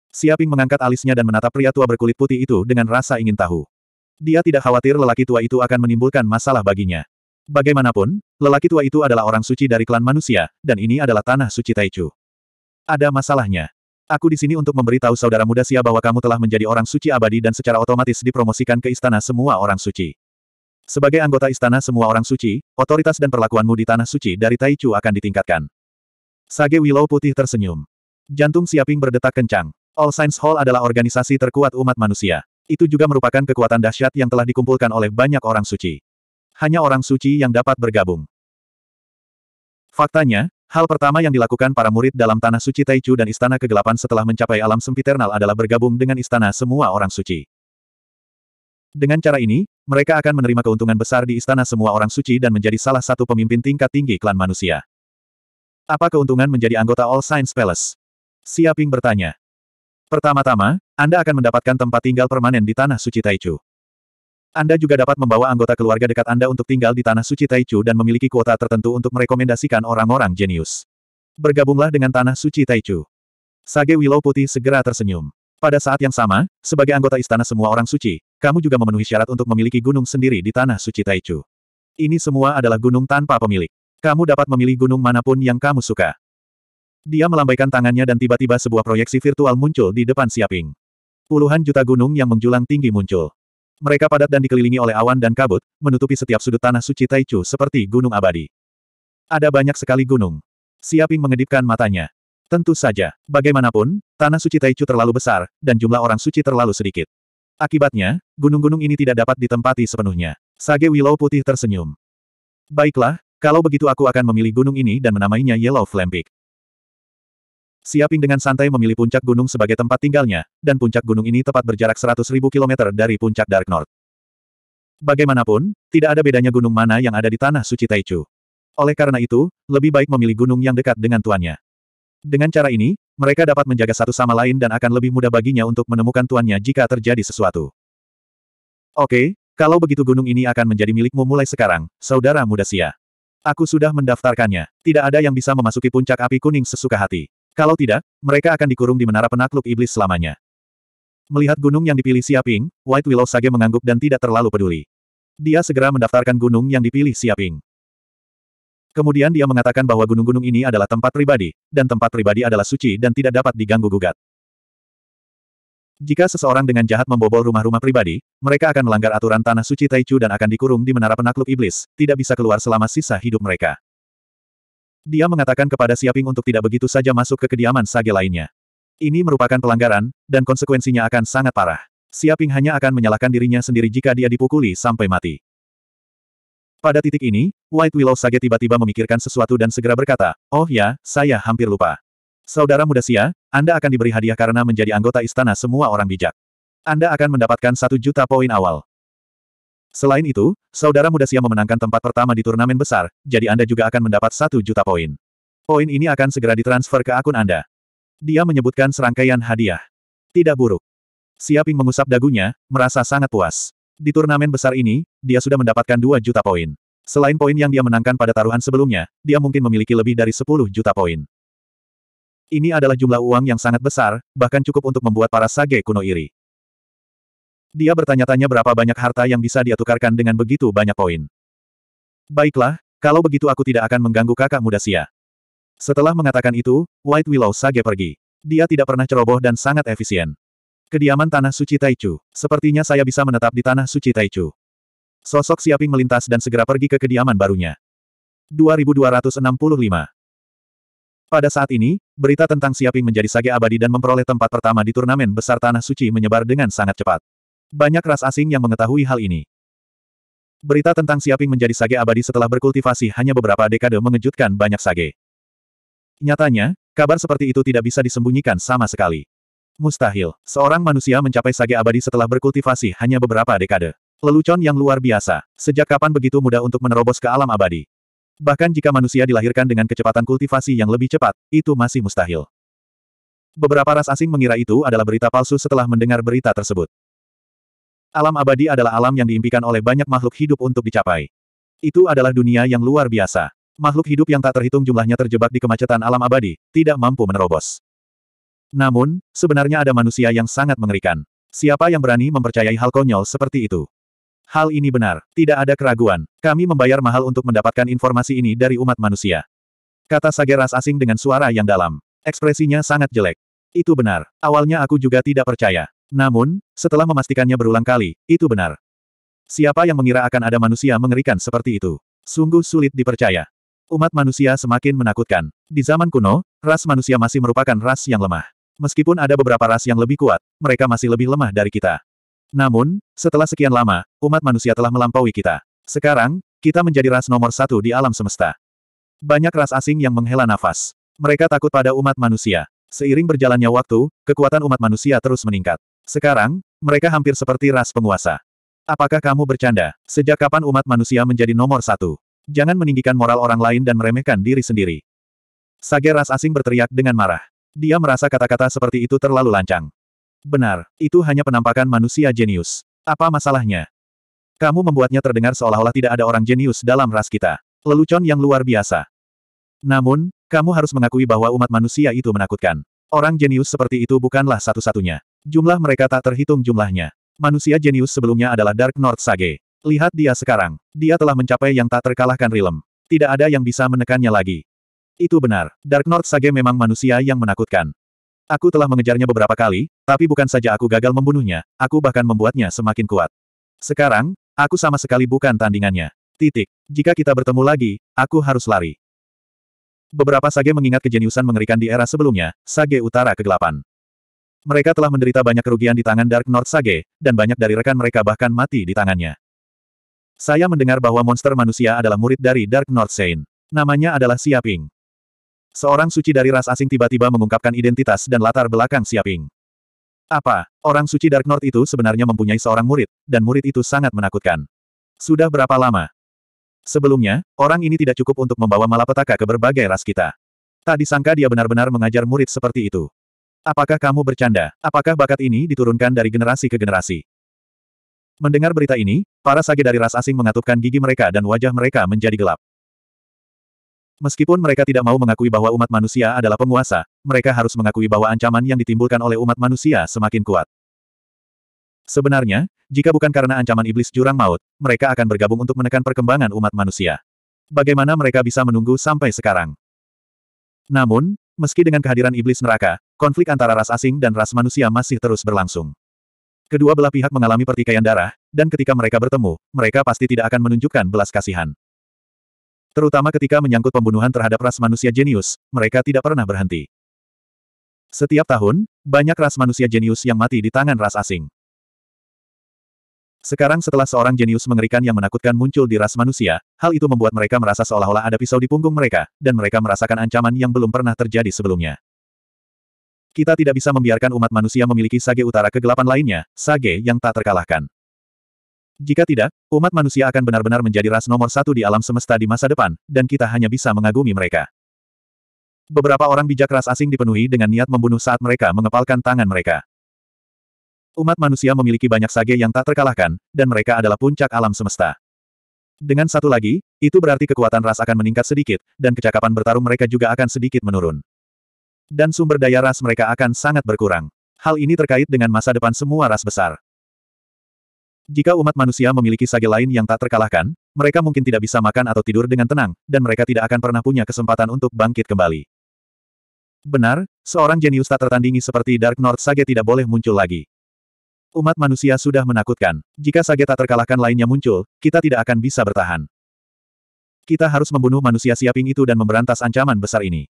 Siaping mengangkat alisnya dan menatap pria tua berkulit putih itu dengan rasa ingin tahu. Dia tidak khawatir lelaki tua itu akan menimbulkan masalah baginya. Bagaimanapun, lelaki tua itu adalah orang suci dari klan manusia, dan ini adalah tanah suci Taichu. Ada masalahnya. Aku di sini untuk memberitahu saudara muda Sia bahwa kamu telah menjadi orang suci abadi dan secara otomatis dipromosikan ke istana semua orang suci. Sebagai anggota istana semua orang suci, otoritas dan perlakuanmu di tanah suci dari Taichu akan ditingkatkan. Sage Willow putih tersenyum. Jantung Siaping berdetak kencang. All Saints Hall adalah organisasi terkuat umat manusia. Itu juga merupakan kekuatan dahsyat yang telah dikumpulkan oleh banyak orang suci. Hanya orang suci yang dapat bergabung. Faktanya, hal pertama yang dilakukan para murid dalam Tanah Suci Taichu dan Istana Kegelapan setelah mencapai alam sempiternal adalah bergabung dengan istana semua orang suci. Dengan cara ini, mereka akan menerima keuntungan besar di istana semua orang suci dan menjadi salah satu pemimpin tingkat tinggi klan manusia. Apa keuntungan menjadi anggota All Saints Palace? Siaping bertanya. Pertama-tama, Anda akan mendapatkan tempat tinggal permanen di Tanah Suci Taichu. Anda juga dapat membawa anggota keluarga dekat Anda untuk tinggal di Tanah Suci Taichu dan memiliki kuota tertentu untuk merekomendasikan orang-orang jenius. Bergabunglah dengan Tanah Suci Taichu. Sage Willow Putih segera tersenyum. Pada saat yang sama, sebagai anggota istana semua orang suci, kamu juga memenuhi syarat untuk memiliki gunung sendiri di Tanah Suci Taichu. Ini semua adalah gunung tanpa pemilik. Kamu dapat memilih gunung manapun yang kamu suka. Dia melambaikan tangannya dan tiba-tiba sebuah proyeksi virtual muncul di depan Siaping. Puluhan juta gunung yang menjulang tinggi muncul. Mereka padat dan dikelilingi oleh awan dan kabut, menutupi setiap sudut tanah suci Taichu seperti gunung abadi. Ada banyak sekali gunung. Siaping mengedipkan matanya. Tentu saja, bagaimanapun, tanah suci Taichu terlalu besar, dan jumlah orang suci terlalu sedikit. Akibatnya, gunung-gunung ini tidak dapat ditempati sepenuhnya. Sage Willow Putih tersenyum. Baiklah, kalau begitu aku akan memilih gunung ini dan menamainya Yellow Flame Peak. Siaping dengan santai memilih puncak gunung sebagai tempat tinggalnya, dan puncak gunung ini tepat berjarak 100.000 km dari puncak Dark North. Bagaimanapun, tidak ada bedanya gunung mana yang ada di tanah suci Taichu. Oleh karena itu, lebih baik memilih gunung yang dekat dengan tuannya. Dengan cara ini, mereka dapat menjaga satu sama lain dan akan lebih mudah baginya untuk menemukan tuannya jika terjadi sesuatu. Oke, kalau begitu gunung ini akan menjadi milikmu mulai sekarang, saudara muda Sia. Aku sudah mendaftarkannya. Tidak ada yang bisa memasuki puncak api kuning sesuka hati. Kalau tidak, mereka akan dikurung di menara penakluk iblis selamanya. Melihat gunung yang dipilih Siaping, White Willow Sage mengangguk dan tidak terlalu peduli. Dia segera mendaftarkan gunung yang dipilih Siaping. Kemudian dia mengatakan bahwa gunung-gunung ini adalah tempat pribadi, dan tempat pribadi adalah suci dan tidak dapat diganggu-gugat. Jika seseorang dengan jahat membobol rumah-rumah pribadi, mereka akan melanggar aturan Tanah Suci Taichu dan akan dikurung di Menara Penakluk Iblis, tidak bisa keluar selama sisa hidup mereka. Dia mengatakan kepada Siaping untuk tidak begitu saja masuk ke kediaman sage lainnya. Ini merupakan pelanggaran, dan konsekuensinya akan sangat parah. Siaping hanya akan menyalahkan dirinya sendiri jika dia dipukuli sampai mati. Pada titik ini, White Willow Sage tiba-tiba memikirkan sesuatu dan segera berkata, Oh ya, saya hampir lupa. Saudara muda Sia, Anda akan diberi hadiah karena menjadi anggota istana semua orang bijak. Anda akan mendapatkan satu juta poin awal. Selain itu, saudara muda Sia memenangkan tempat pertama di turnamen besar, jadi Anda juga akan mendapat satu juta poin. Poin ini akan segera ditransfer ke akun Anda. Dia menyebutkan serangkaian hadiah. Tidak buruk. Siaping mengusap dagunya, merasa sangat puas. Di turnamen besar ini, dia sudah mendapatkan 2 juta poin. Selain poin yang dia menangkan pada taruhan sebelumnya, dia mungkin memiliki lebih dari 10 juta poin. Ini adalah jumlah uang yang sangat besar, bahkan cukup untuk membuat para sage kuno iri. Dia bertanya-tanya berapa banyak harta yang bisa dia tukarkan dengan begitu banyak poin. Baiklah, kalau begitu aku tidak akan mengganggu kakak muda Sia. Setelah mengatakan itu, White Willow Sage pergi. Dia tidak pernah ceroboh dan sangat efisien. Kediaman Tanah Suci Taichu. Sepertinya saya bisa menetap di Tanah Suci Taichu. Sosok Siaping melintas dan segera pergi ke kediaman barunya. 2265 pada saat ini, berita tentang Siaping menjadi sage abadi dan memperoleh tempat pertama di turnamen besar Tanah Suci menyebar dengan sangat cepat. Banyak ras asing yang mengetahui hal ini. Berita tentang Siaping menjadi sage abadi setelah berkultivasi hanya beberapa dekade mengejutkan banyak sage. Nyatanya, kabar seperti itu tidak bisa disembunyikan sama sekali. Mustahil, seorang manusia mencapai sage abadi setelah berkultivasi hanya beberapa dekade. Lelucon yang luar biasa. Sejak kapan begitu mudah untuk menerobos ke alam abadi? Bahkan jika manusia dilahirkan dengan kecepatan kultivasi yang lebih cepat, itu masih mustahil. Beberapa ras asing mengira itu adalah berita palsu setelah mendengar berita tersebut. Alam abadi adalah alam yang diimpikan oleh banyak makhluk hidup untuk dicapai. Itu adalah dunia yang luar biasa. Makhluk hidup yang tak terhitung jumlahnya terjebak di kemacetan alam abadi, tidak mampu menerobos. Namun, sebenarnya ada manusia yang sangat mengerikan. Siapa yang berani mempercayai hal konyol seperti itu? Hal ini benar, tidak ada keraguan. Kami membayar mahal untuk mendapatkan informasi ini dari umat manusia. Kata Sageras asing dengan suara yang dalam. Ekspresinya sangat jelek. Itu benar. Awalnya aku juga tidak percaya. Namun, setelah memastikannya berulang kali, itu benar. Siapa yang mengira akan ada manusia mengerikan seperti itu? Sungguh sulit dipercaya. Umat manusia semakin menakutkan. Di zaman kuno, ras manusia masih merupakan ras yang lemah. Meskipun ada beberapa ras yang lebih kuat, mereka masih lebih lemah dari kita. Namun, setelah sekian lama, umat manusia telah melampaui kita. Sekarang, kita menjadi ras nomor satu di alam semesta. Banyak ras asing yang menghela nafas. Mereka takut pada umat manusia. Seiring berjalannya waktu, kekuatan umat manusia terus meningkat. Sekarang, mereka hampir seperti ras penguasa. Apakah kamu bercanda? Sejak kapan umat manusia menjadi nomor satu? Jangan meninggikan moral orang lain dan meremehkan diri sendiri. Sage ras asing berteriak dengan marah. Dia merasa kata-kata seperti itu terlalu lancang. Benar, itu hanya penampakan manusia jenius. Apa masalahnya? Kamu membuatnya terdengar seolah-olah tidak ada orang jenius dalam ras kita. Lelucon yang luar biasa. Namun, kamu harus mengakui bahwa umat manusia itu menakutkan. Orang jenius seperti itu bukanlah satu-satunya. Jumlah mereka tak terhitung jumlahnya. Manusia jenius sebelumnya adalah Dark North Sage. Lihat dia sekarang. Dia telah mencapai yang tak terkalahkan rilem. Tidak ada yang bisa menekannya lagi. Itu benar. Dark North Sage memang manusia yang menakutkan. Aku telah mengejarnya beberapa kali, tapi bukan saja aku gagal membunuhnya, aku bahkan membuatnya semakin kuat. Sekarang, aku sama sekali bukan tandingannya. Titik. Jika kita bertemu lagi, aku harus lari. Beberapa sage mengingat kejeniusan mengerikan di era sebelumnya, sage utara kegelapan. Mereka telah menderita banyak kerugian di tangan Dark North Sage, dan banyak dari rekan mereka bahkan mati di tangannya. Saya mendengar bahwa monster manusia adalah murid dari Dark North Saint. Namanya adalah Siaping. Seorang suci dari ras asing tiba-tiba mengungkapkan identitas dan latar belakang Siaping. Apa, orang suci Dark North itu sebenarnya mempunyai seorang murid, dan murid itu sangat menakutkan. Sudah berapa lama? Sebelumnya, orang ini tidak cukup untuk membawa malapetaka ke berbagai ras kita. Tak disangka dia benar-benar mengajar murid seperti itu. Apakah kamu bercanda? Apakah bakat ini diturunkan dari generasi ke generasi? Mendengar berita ini, para sage dari ras asing mengatupkan gigi mereka dan wajah mereka menjadi gelap. Meskipun mereka tidak mau mengakui bahwa umat manusia adalah penguasa, mereka harus mengakui bahwa ancaman yang ditimbulkan oleh umat manusia semakin kuat. Sebenarnya, jika bukan karena ancaman iblis jurang maut, mereka akan bergabung untuk menekan perkembangan umat manusia. Bagaimana mereka bisa menunggu sampai sekarang? Namun, meski dengan kehadiran iblis neraka, konflik antara ras asing dan ras manusia masih terus berlangsung. Kedua belah pihak mengalami pertikaian darah, dan ketika mereka bertemu, mereka pasti tidak akan menunjukkan belas kasihan. Terutama ketika menyangkut pembunuhan terhadap ras manusia jenius, mereka tidak pernah berhenti. Setiap tahun, banyak ras manusia jenius yang mati di tangan ras asing. Sekarang setelah seorang jenius mengerikan yang menakutkan muncul di ras manusia, hal itu membuat mereka merasa seolah-olah ada pisau di punggung mereka, dan mereka merasakan ancaman yang belum pernah terjadi sebelumnya. Kita tidak bisa membiarkan umat manusia memiliki sage utara kegelapan lainnya, sage yang tak terkalahkan. Jika tidak, umat manusia akan benar-benar menjadi ras nomor satu di alam semesta di masa depan, dan kita hanya bisa mengagumi mereka. Beberapa orang bijak ras asing dipenuhi dengan niat membunuh saat mereka mengepalkan tangan mereka. Umat manusia memiliki banyak sage yang tak terkalahkan, dan mereka adalah puncak alam semesta. Dengan satu lagi, itu berarti kekuatan ras akan meningkat sedikit, dan kecakapan bertarung mereka juga akan sedikit menurun. Dan sumber daya ras mereka akan sangat berkurang. Hal ini terkait dengan masa depan semua ras besar. Jika umat manusia memiliki sage lain yang tak terkalahkan, mereka mungkin tidak bisa makan atau tidur dengan tenang, dan mereka tidak akan pernah punya kesempatan untuk bangkit kembali. Benar, seorang jenius tak tertandingi seperti Dark North Sage tidak boleh muncul lagi. Umat manusia sudah menakutkan. Jika Sage tak terkalahkan lainnya muncul, kita tidak akan bisa bertahan. Kita harus membunuh manusia siaping itu dan memberantas ancaman besar ini.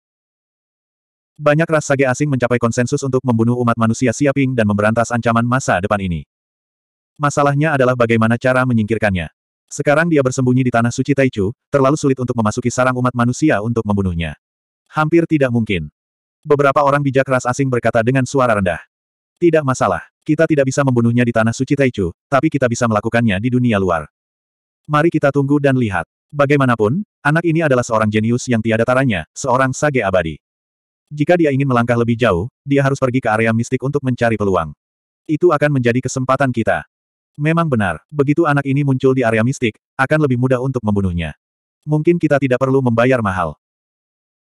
Banyak ras Sage asing mencapai konsensus untuk membunuh umat manusia siaping dan memberantas ancaman masa depan ini. Masalahnya adalah bagaimana cara menyingkirkannya. Sekarang dia bersembunyi di tanah suci Taichu, terlalu sulit untuk memasuki sarang umat manusia untuk membunuhnya. Hampir tidak mungkin. Beberapa orang bijak ras asing berkata dengan suara rendah. Tidak masalah, kita tidak bisa membunuhnya di tanah suci Taichu, tapi kita bisa melakukannya di dunia luar. Mari kita tunggu dan lihat. Bagaimanapun, anak ini adalah seorang jenius yang tiada taranya, seorang sage abadi. Jika dia ingin melangkah lebih jauh, dia harus pergi ke area mistik untuk mencari peluang. Itu akan menjadi kesempatan kita. Memang benar, begitu anak ini muncul di area mistik, akan lebih mudah untuk membunuhnya. Mungkin kita tidak perlu membayar mahal.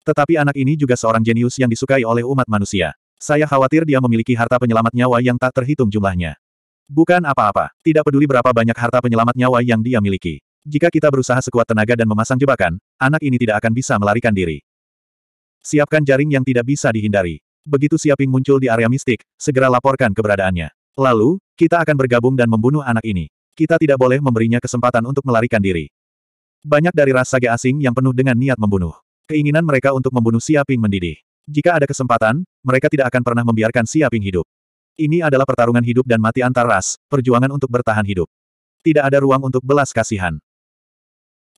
Tetapi anak ini juga seorang jenius yang disukai oleh umat manusia. Saya khawatir dia memiliki harta penyelamat nyawa yang tak terhitung jumlahnya. Bukan apa-apa, tidak peduli berapa banyak harta penyelamat nyawa yang dia miliki. Jika kita berusaha sekuat tenaga dan memasang jebakan, anak ini tidak akan bisa melarikan diri. Siapkan jaring yang tidak bisa dihindari. Begitu Siaping muncul di area mistik, segera laporkan keberadaannya. Lalu, kita akan bergabung dan membunuh anak ini. Kita tidak boleh memberinya kesempatan untuk melarikan diri. Banyak dari ras sage asing yang penuh dengan niat membunuh. Keinginan mereka untuk membunuh Siaping mendidih. Jika ada kesempatan, mereka tidak akan pernah membiarkan Siaping hidup. Ini adalah pertarungan hidup dan mati antar ras, perjuangan untuk bertahan hidup. Tidak ada ruang untuk belas kasihan.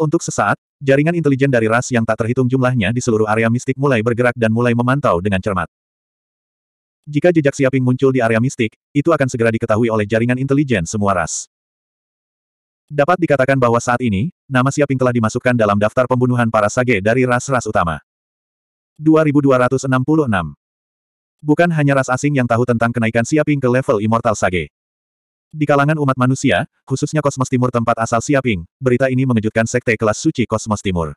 Untuk sesaat, jaringan intelijen dari ras yang tak terhitung jumlahnya di seluruh area mistik mulai bergerak dan mulai memantau dengan cermat. Jika jejak Siaping muncul di area mistik, itu akan segera diketahui oleh jaringan intelijen semua ras. Dapat dikatakan bahwa saat ini, nama Siaping telah dimasukkan dalam daftar pembunuhan para sage dari ras-ras utama. 2266 Bukan hanya ras asing yang tahu tentang kenaikan Siaping ke level Immortal Sage. Di kalangan umat manusia, khususnya Kosmos Timur tempat asal Siaping, berita ini mengejutkan sekte kelas suci Kosmos Timur.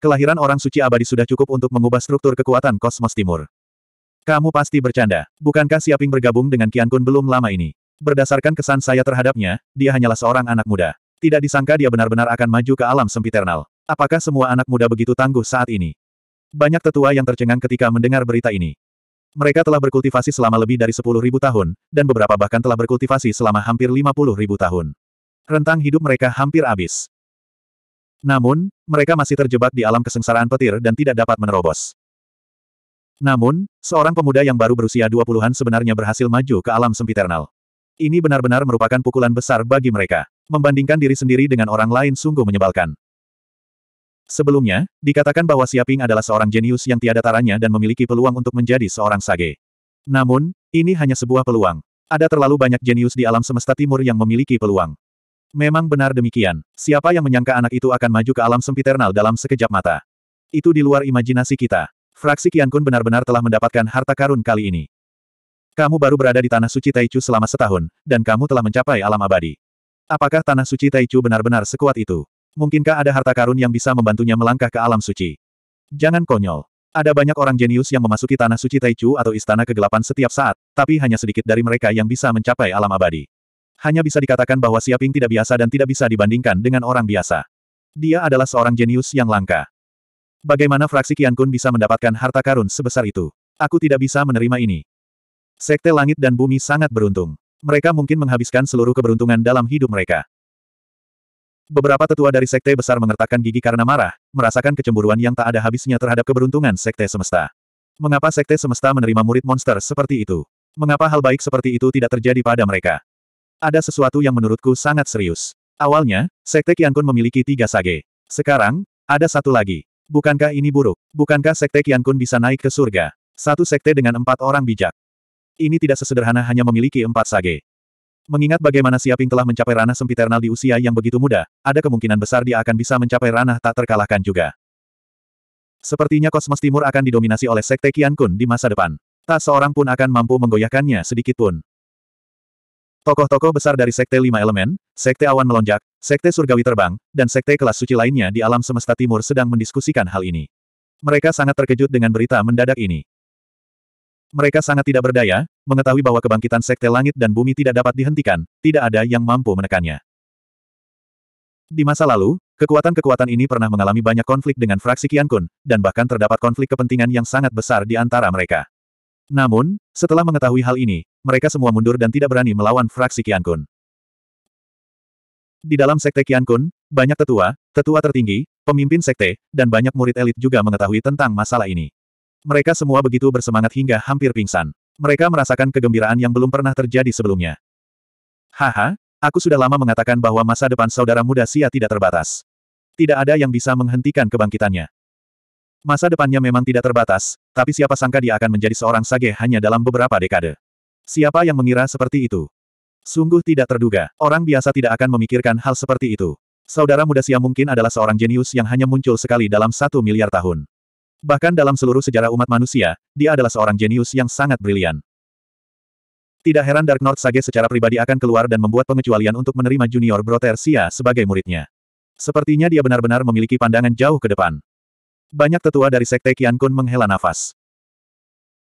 Kelahiran orang suci abadi sudah cukup untuk mengubah struktur kekuatan Kosmos Timur. Kamu pasti bercanda. Bukankah Siaping bergabung dengan Kian Kun belum lama ini? Berdasarkan kesan saya terhadapnya, dia hanyalah seorang anak muda. Tidak disangka dia benar-benar akan maju ke alam sempiternal. Apakah semua anak muda begitu tangguh saat ini? Banyak tetua yang tercengang ketika mendengar berita ini. Mereka telah berkultivasi selama lebih dari 10.000 tahun, dan beberapa bahkan telah berkultivasi selama hampir 50.000 tahun. Rentang hidup mereka hampir habis. Namun, mereka masih terjebak di alam kesengsaraan petir dan tidak dapat menerobos. Namun, seorang pemuda yang baru berusia 20-an sebenarnya berhasil maju ke alam sempiternal. Ini benar-benar merupakan pukulan besar bagi mereka. Membandingkan diri sendiri dengan orang lain sungguh menyebalkan. Sebelumnya, dikatakan bahwa Siaping adalah seorang jenius yang tiada taranya dan memiliki peluang untuk menjadi seorang sage. Namun, ini hanya sebuah peluang. Ada terlalu banyak jenius di alam semesta timur yang memiliki peluang. Memang benar demikian. Siapa yang menyangka anak itu akan maju ke alam sempiternal dalam sekejap mata? Itu di luar imajinasi kita. Fraksi Kian Kun benar-benar telah mendapatkan harta karun kali ini. Kamu baru berada di Tanah Suci Taichu selama setahun, dan kamu telah mencapai alam abadi. Apakah Tanah Suci Taichu benar-benar sekuat itu? Mungkinkah ada harta karun yang bisa membantunya melangkah ke alam suci? Jangan konyol. Ada banyak orang jenius yang memasuki Tanah Suci Taichu atau Istana Kegelapan setiap saat, tapi hanya sedikit dari mereka yang bisa mencapai alam abadi. Hanya bisa dikatakan bahwa Siaping tidak biasa dan tidak bisa dibandingkan dengan orang biasa. Dia adalah seorang jenius yang langka. Bagaimana fraksi Kian Kun bisa mendapatkan harta karun sebesar itu? Aku tidak bisa menerima ini. Sekte langit dan bumi sangat beruntung. Mereka mungkin menghabiskan seluruh keberuntungan dalam hidup mereka. Beberapa tetua dari sekte besar mengertakkan gigi karena marah, merasakan kecemburuan yang tak ada habisnya terhadap keberuntungan sekte semesta. Mengapa sekte semesta menerima murid monster seperti itu? Mengapa hal baik seperti itu tidak terjadi pada mereka? Ada sesuatu yang menurutku sangat serius. Awalnya, sekte Kiankun memiliki tiga sage. Sekarang, ada satu lagi. Bukankah ini buruk? Bukankah sekte Kian Kun bisa naik ke surga? Satu sekte dengan empat orang bijak. Ini tidak sesederhana hanya memiliki empat sage. Mengingat bagaimana Siaping telah mencapai ranah sempiternal di usia yang begitu muda, ada kemungkinan besar dia akan bisa mencapai ranah tak terkalahkan juga. Sepertinya kosmos timur akan didominasi oleh sekte Kian Kun di masa depan. Tak seorang pun akan mampu menggoyahkannya sedikit pun. Tokoh-tokoh besar dari Sekte Lima Elemen, Sekte Awan Melonjak, Sekte Surgawi Terbang, dan Sekte Kelas Suci lainnya di alam semesta timur sedang mendiskusikan hal ini. Mereka sangat terkejut dengan berita mendadak ini. Mereka sangat tidak berdaya, mengetahui bahwa kebangkitan Sekte Langit dan Bumi tidak dapat dihentikan, tidak ada yang mampu menekannya. Di masa lalu, kekuatan-kekuatan ini pernah mengalami banyak konflik dengan fraksi Kiankun, dan bahkan terdapat konflik kepentingan yang sangat besar di antara mereka. Namun, setelah mengetahui hal ini, mereka semua mundur dan tidak berani melawan fraksi Kian Kun. Di dalam sekte Kian Kun, banyak tetua, tetua tertinggi, pemimpin sekte, dan banyak murid elit juga mengetahui tentang masalah ini. Mereka semua begitu bersemangat hingga hampir pingsan. Mereka merasakan kegembiraan yang belum pernah terjadi sebelumnya. Haha, aku sudah lama mengatakan bahwa masa depan saudara muda Sia tidak terbatas. Tidak ada yang bisa menghentikan kebangkitannya. Masa depannya memang tidak terbatas, tapi siapa sangka dia akan menjadi seorang sage hanya dalam beberapa dekade. Siapa yang mengira seperti itu? Sungguh tidak terduga, orang biasa tidak akan memikirkan hal seperti itu. Saudara muda siam mungkin adalah seorang jenius yang hanya muncul sekali dalam satu miliar tahun. Bahkan dalam seluruh sejarah umat manusia, dia adalah seorang jenius yang sangat brilian. Tidak heran Dark North Sage secara pribadi akan keluar dan membuat pengecualian untuk menerima junior Brother Sia sebagai muridnya. Sepertinya dia benar-benar memiliki pandangan jauh ke depan banyak tetua dari Sekte Kian Kun menghela nafas.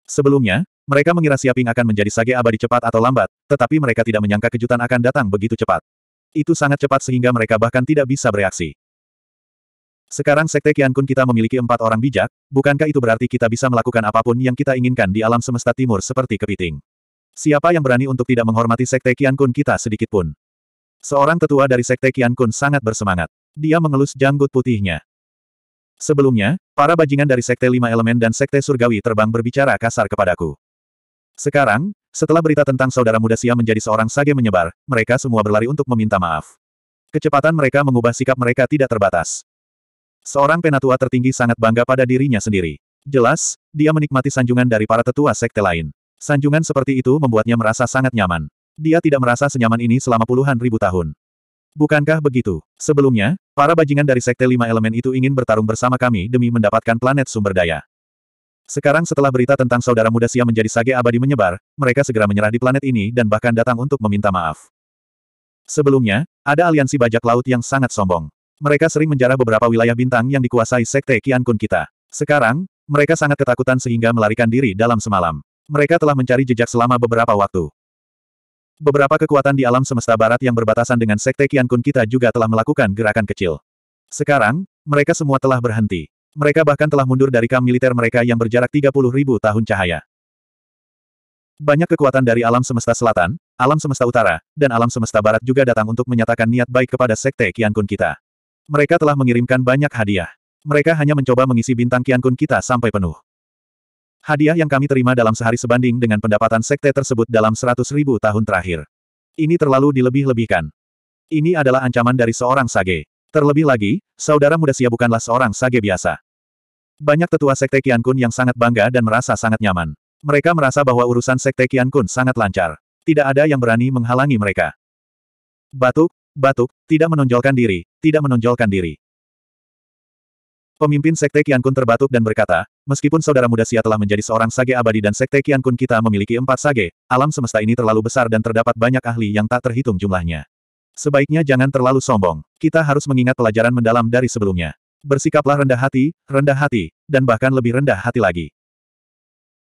Sebelumnya, mereka mengira Siaping akan menjadi sage abadi cepat atau lambat, tetapi mereka tidak menyangka kejutan akan datang begitu cepat. Itu sangat cepat sehingga mereka bahkan tidak bisa bereaksi. Sekarang Sekte Kian Kun kita memiliki empat orang bijak, bukankah itu berarti kita bisa melakukan apapun yang kita inginkan di alam semesta timur seperti kepiting? Siapa yang berani untuk tidak menghormati Sekte Kian Kun kita sedikitpun? Seorang tetua dari Sekte Kian Kun sangat bersemangat. Dia mengelus janggut putihnya. Sebelumnya, para bajingan dari Sekte Lima Elemen dan Sekte Surgawi terbang berbicara kasar kepadaku. Sekarang, setelah berita tentang saudara muda Sia menjadi seorang sage menyebar, mereka semua berlari untuk meminta maaf. Kecepatan mereka mengubah sikap mereka tidak terbatas. Seorang penatua tertinggi sangat bangga pada dirinya sendiri. Jelas, dia menikmati sanjungan dari para tetua sekte lain. Sanjungan seperti itu membuatnya merasa sangat nyaman. Dia tidak merasa senyaman ini selama puluhan ribu tahun. Bukankah begitu? Sebelumnya, para bajingan dari Sekte Lima Elemen itu ingin bertarung bersama kami demi mendapatkan planet sumber daya. Sekarang setelah berita tentang saudara muda Sia menjadi sage abadi menyebar, mereka segera menyerah di planet ini dan bahkan datang untuk meminta maaf. Sebelumnya, ada aliansi bajak laut yang sangat sombong. Mereka sering menjarah beberapa wilayah bintang yang dikuasai Sekte Kian Kun kita. Sekarang, mereka sangat ketakutan sehingga melarikan diri dalam semalam. Mereka telah mencari jejak selama beberapa waktu. Beberapa kekuatan di alam semesta barat yang berbatasan dengan Sekte Kian Kun kita juga telah melakukan gerakan kecil. Sekarang, mereka semua telah berhenti. Mereka bahkan telah mundur dari kamp militer mereka yang berjarak 30 ribu tahun cahaya. Banyak kekuatan dari alam semesta selatan, alam semesta utara, dan alam semesta barat juga datang untuk menyatakan niat baik kepada Sekte Kian Kun kita. Mereka telah mengirimkan banyak hadiah. Mereka hanya mencoba mengisi bintang Kian Kun kita sampai penuh. Hadiah yang kami terima dalam sehari sebanding dengan pendapatan sekte tersebut dalam seratus ribu tahun terakhir. Ini terlalu dilebih-lebihkan. Ini adalah ancaman dari seorang sage. Terlebih lagi, saudara muda Sia bukanlah seorang sage biasa. Banyak tetua sekte Kian Kun yang sangat bangga dan merasa sangat nyaman. Mereka merasa bahwa urusan sekte Kian Kun sangat lancar. Tidak ada yang berani menghalangi mereka. Batuk, batuk, tidak menonjolkan diri, tidak menonjolkan diri. Pemimpin Sekte Kian Kun terbatuk dan berkata, meskipun saudara muda Sia telah menjadi seorang sage abadi dan Sekte Kian Kun kita memiliki empat sage, alam semesta ini terlalu besar dan terdapat banyak ahli yang tak terhitung jumlahnya. Sebaiknya jangan terlalu sombong. Kita harus mengingat pelajaran mendalam dari sebelumnya. Bersikaplah rendah hati, rendah hati, dan bahkan lebih rendah hati lagi.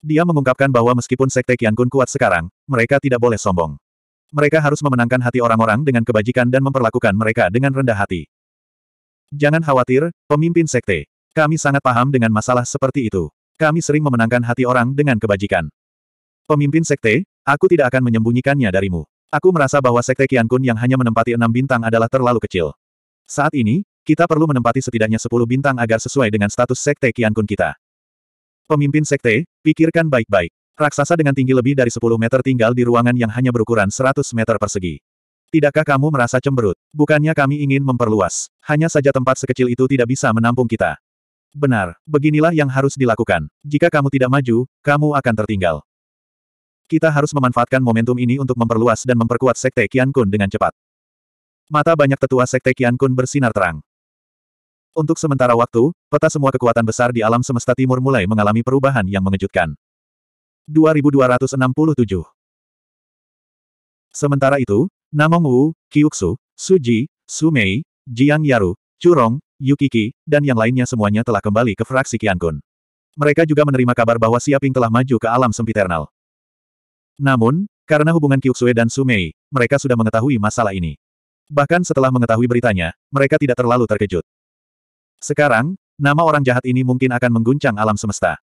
Dia mengungkapkan bahwa meskipun Sekte Kian Kun kuat sekarang, mereka tidak boleh sombong. Mereka harus memenangkan hati orang-orang dengan kebajikan dan memperlakukan mereka dengan rendah hati. Jangan khawatir, pemimpin sekte. Kami sangat paham dengan masalah seperti itu. Kami sering memenangkan hati orang dengan kebajikan. Pemimpin sekte, aku tidak akan menyembunyikannya darimu. Aku merasa bahwa sekte Kian Kun yang hanya menempati enam bintang adalah terlalu kecil. Saat ini, kita perlu menempati setidaknya sepuluh bintang agar sesuai dengan status sekte Kian Kun kita. Pemimpin sekte, pikirkan baik-baik. Raksasa dengan tinggi lebih dari 10 meter tinggal di ruangan yang hanya berukuran 100 meter persegi. Tidakkah kamu merasa cemberut? Bukannya kami ingin memperluas. Hanya saja tempat sekecil itu tidak bisa menampung kita. Benar, beginilah yang harus dilakukan. Jika kamu tidak maju, kamu akan tertinggal. Kita harus memanfaatkan momentum ini untuk memperluas dan memperkuat Sekte Kian Kun dengan cepat. Mata banyak tetua Sekte Kian Kun bersinar terang. Untuk sementara waktu, peta semua kekuatan besar di alam semesta timur mulai mengalami perubahan yang mengejutkan. 2267 Sementara itu, Namong Wu, Kyuksu, Suji, Sumei, Jiang Yaru, Curong, Yukiki, dan yang lainnya semuanya telah kembali ke fraksi Qiankun. Mereka juga menerima kabar bahwa Siaping telah maju ke alam sempiternal. Namun, karena hubungan Kyuksue dan Sumei, mereka sudah mengetahui masalah ini. Bahkan setelah mengetahui beritanya, mereka tidak terlalu terkejut. Sekarang, nama orang jahat ini mungkin akan mengguncang alam semesta.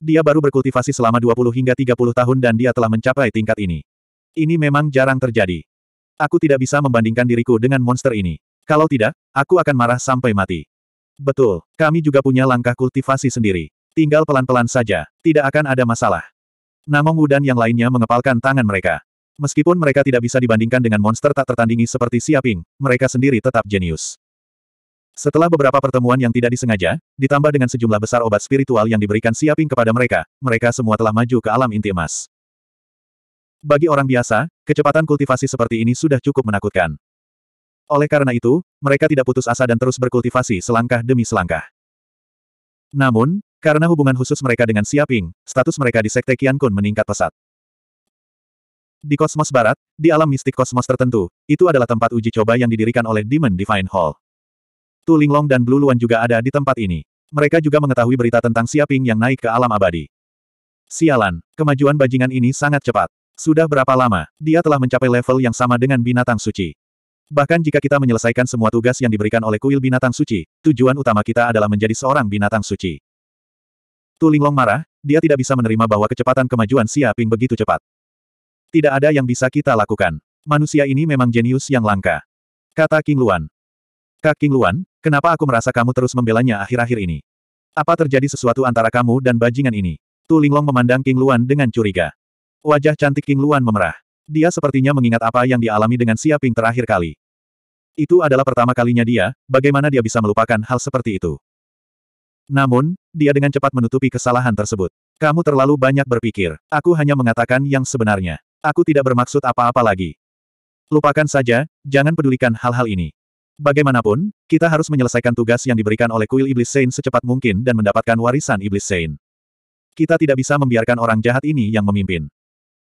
Dia baru berkultivasi selama 20 hingga 30 tahun dan dia telah mencapai tingkat ini. Ini memang jarang terjadi. Aku tidak bisa membandingkan diriku dengan monster ini. Kalau tidak, aku akan marah sampai mati. Betul, kami juga punya langkah kultivasi sendiri. Tinggal pelan-pelan saja, tidak akan ada masalah. Namong Wudan yang lainnya mengepalkan tangan mereka. Meskipun mereka tidak bisa dibandingkan dengan monster tak tertandingi seperti Siaping, mereka sendiri tetap jenius. Setelah beberapa pertemuan yang tidak disengaja, ditambah dengan sejumlah besar obat spiritual yang diberikan Siaping kepada mereka, mereka semua telah maju ke alam inti emas. Bagi orang biasa, kecepatan kultivasi seperti ini sudah cukup menakutkan. Oleh karena itu, mereka tidak putus asa dan terus berkultivasi selangkah demi selangkah. Namun, karena hubungan khusus mereka dengan Siaping, status mereka di Sekte Qiankun Kun meningkat pesat. Di kosmos barat, di alam mistik kosmos tertentu, itu adalah tempat uji coba yang didirikan oleh Demon Divine Hall. Tu Linglong dan Blue Luan juga ada di tempat ini. Mereka juga mengetahui berita tentang Siaping yang naik ke alam abadi. Sialan, kemajuan bajingan ini sangat cepat. Sudah berapa lama, dia telah mencapai level yang sama dengan binatang suci. Bahkan jika kita menyelesaikan semua tugas yang diberikan oleh kuil binatang suci, tujuan utama kita adalah menjadi seorang binatang suci. Tulinglong marah, dia tidak bisa menerima bahwa kecepatan kemajuan Siaping begitu cepat. Tidak ada yang bisa kita lakukan. Manusia ini memang jenius yang langka. Kata King Luan. Kak King Luan, kenapa aku merasa kamu terus membelanya akhir-akhir ini? Apa terjadi sesuatu antara kamu dan bajingan ini? Tulinglong memandang King Luan dengan curiga. Wajah cantik King Luan memerah. Dia sepertinya mengingat apa yang dialami dengan Siaping terakhir kali. Itu adalah pertama kalinya dia, bagaimana dia bisa melupakan hal seperti itu. Namun, dia dengan cepat menutupi kesalahan tersebut. Kamu terlalu banyak berpikir. Aku hanya mengatakan yang sebenarnya. Aku tidak bermaksud apa-apa lagi. Lupakan saja, jangan pedulikan hal-hal ini. Bagaimanapun, kita harus menyelesaikan tugas yang diberikan oleh kuil Iblis Sein secepat mungkin dan mendapatkan warisan Iblis Sein. Kita tidak bisa membiarkan orang jahat ini yang memimpin.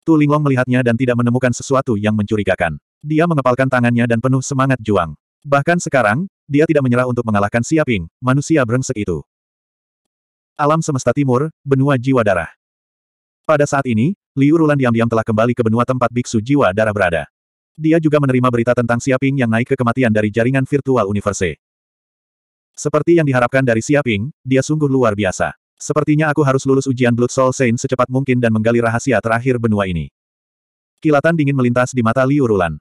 Tu Linglong melihatnya dan tidak menemukan sesuatu yang mencurigakan. Dia mengepalkan tangannya dan penuh semangat juang. Bahkan sekarang, dia tidak menyerah untuk mengalahkan Siaping, manusia brengsek itu. Alam semesta timur, benua jiwa darah. Pada saat ini, Liu Rulan diam-diam telah kembali ke benua tempat biksu jiwa darah berada. Dia juga menerima berita tentang Siaping yang naik ke kematian dari jaringan virtual universe. Seperti yang diharapkan dari Siaping, dia sungguh luar biasa. Sepertinya aku harus lulus ujian Blood Soul Saint secepat mungkin dan menggali rahasia terakhir benua ini. Kilatan dingin melintas di mata Liu Rulan.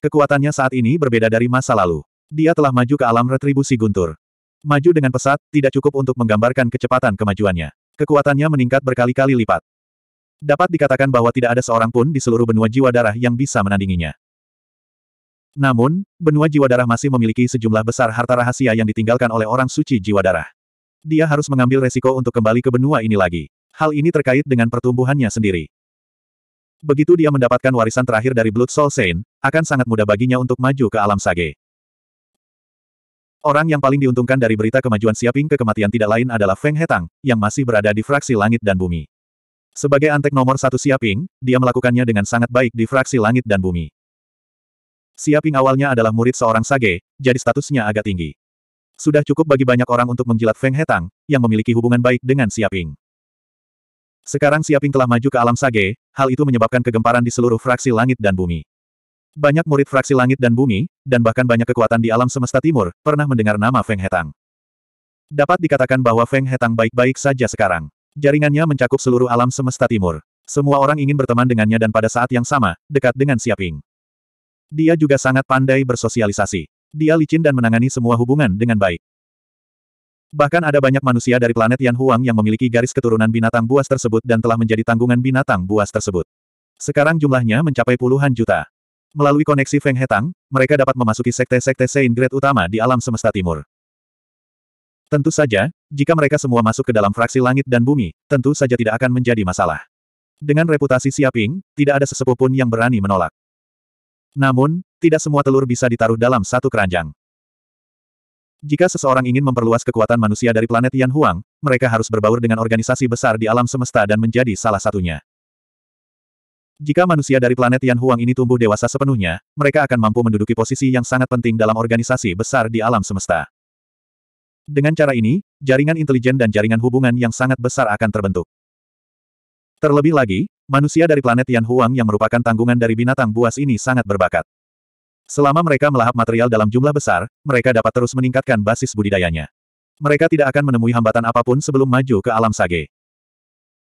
Kekuatannya saat ini berbeda dari masa lalu. Dia telah maju ke alam retribusi guntur. Maju dengan pesat, tidak cukup untuk menggambarkan kecepatan kemajuannya. Kekuatannya meningkat berkali-kali lipat. Dapat dikatakan bahwa tidak ada seorang pun di seluruh benua jiwa darah yang bisa menandinginya. Namun, benua jiwa darah masih memiliki sejumlah besar harta rahasia yang ditinggalkan oleh orang suci jiwa darah. Dia harus mengambil resiko untuk kembali ke benua ini lagi. Hal ini terkait dengan pertumbuhannya sendiri. Begitu dia mendapatkan warisan terakhir dari Blood Soul Saint, akan sangat mudah baginya untuk maju ke alam sage. Orang yang paling diuntungkan dari berita kemajuan Siaping ke kematian tidak lain adalah Feng Hetang, yang masih berada di fraksi langit dan bumi. Sebagai antek nomor satu Siaping, dia melakukannya dengan sangat baik di fraksi langit dan bumi. Siaping awalnya adalah murid seorang sage, jadi statusnya agak tinggi. Sudah cukup bagi banyak orang untuk menjilat Feng Hetang, yang memiliki hubungan baik dengan Siaping. Sekarang Siaping telah maju ke alam Sage, hal itu menyebabkan kegemparan di seluruh fraksi langit dan bumi. Banyak murid fraksi langit dan bumi, dan bahkan banyak kekuatan di alam semesta timur, pernah mendengar nama Feng Hetang. Dapat dikatakan bahwa Feng Hetang baik-baik saja sekarang. Jaringannya mencakup seluruh alam semesta timur. Semua orang ingin berteman dengannya dan pada saat yang sama, dekat dengan Siaping. Dia juga sangat pandai bersosialisasi. Dia licin dan menangani semua hubungan dengan baik. Bahkan ada banyak manusia dari planet Yan Huang yang memiliki garis keturunan binatang buas tersebut dan telah menjadi tanggungan binatang buas tersebut. Sekarang jumlahnya mencapai puluhan juta. Melalui koneksi Feng Hetang, mereka dapat memasuki sekte-sekte Saint Great utama di alam semesta timur. Tentu saja, jika mereka semua masuk ke dalam fraksi langit dan bumi, tentu saja tidak akan menjadi masalah. Dengan reputasi Siaping, tidak ada sesepuh pun yang berani menolak. Namun, tidak semua telur bisa ditaruh dalam satu keranjang. Jika seseorang ingin memperluas kekuatan manusia dari planet Yan Huang, mereka harus berbaur dengan organisasi besar di alam semesta dan menjadi salah satunya. Jika manusia dari planet Yan Huang ini tumbuh dewasa sepenuhnya, mereka akan mampu menduduki posisi yang sangat penting dalam organisasi besar di alam semesta. Dengan cara ini, jaringan intelijen dan jaringan hubungan yang sangat besar akan terbentuk. Terlebih lagi, Manusia dari planet Tian Huang yang merupakan tanggungan dari binatang buas ini sangat berbakat. Selama mereka melahap material dalam jumlah besar, mereka dapat terus meningkatkan basis budidayanya. Mereka tidak akan menemui hambatan apapun sebelum maju ke alam sage.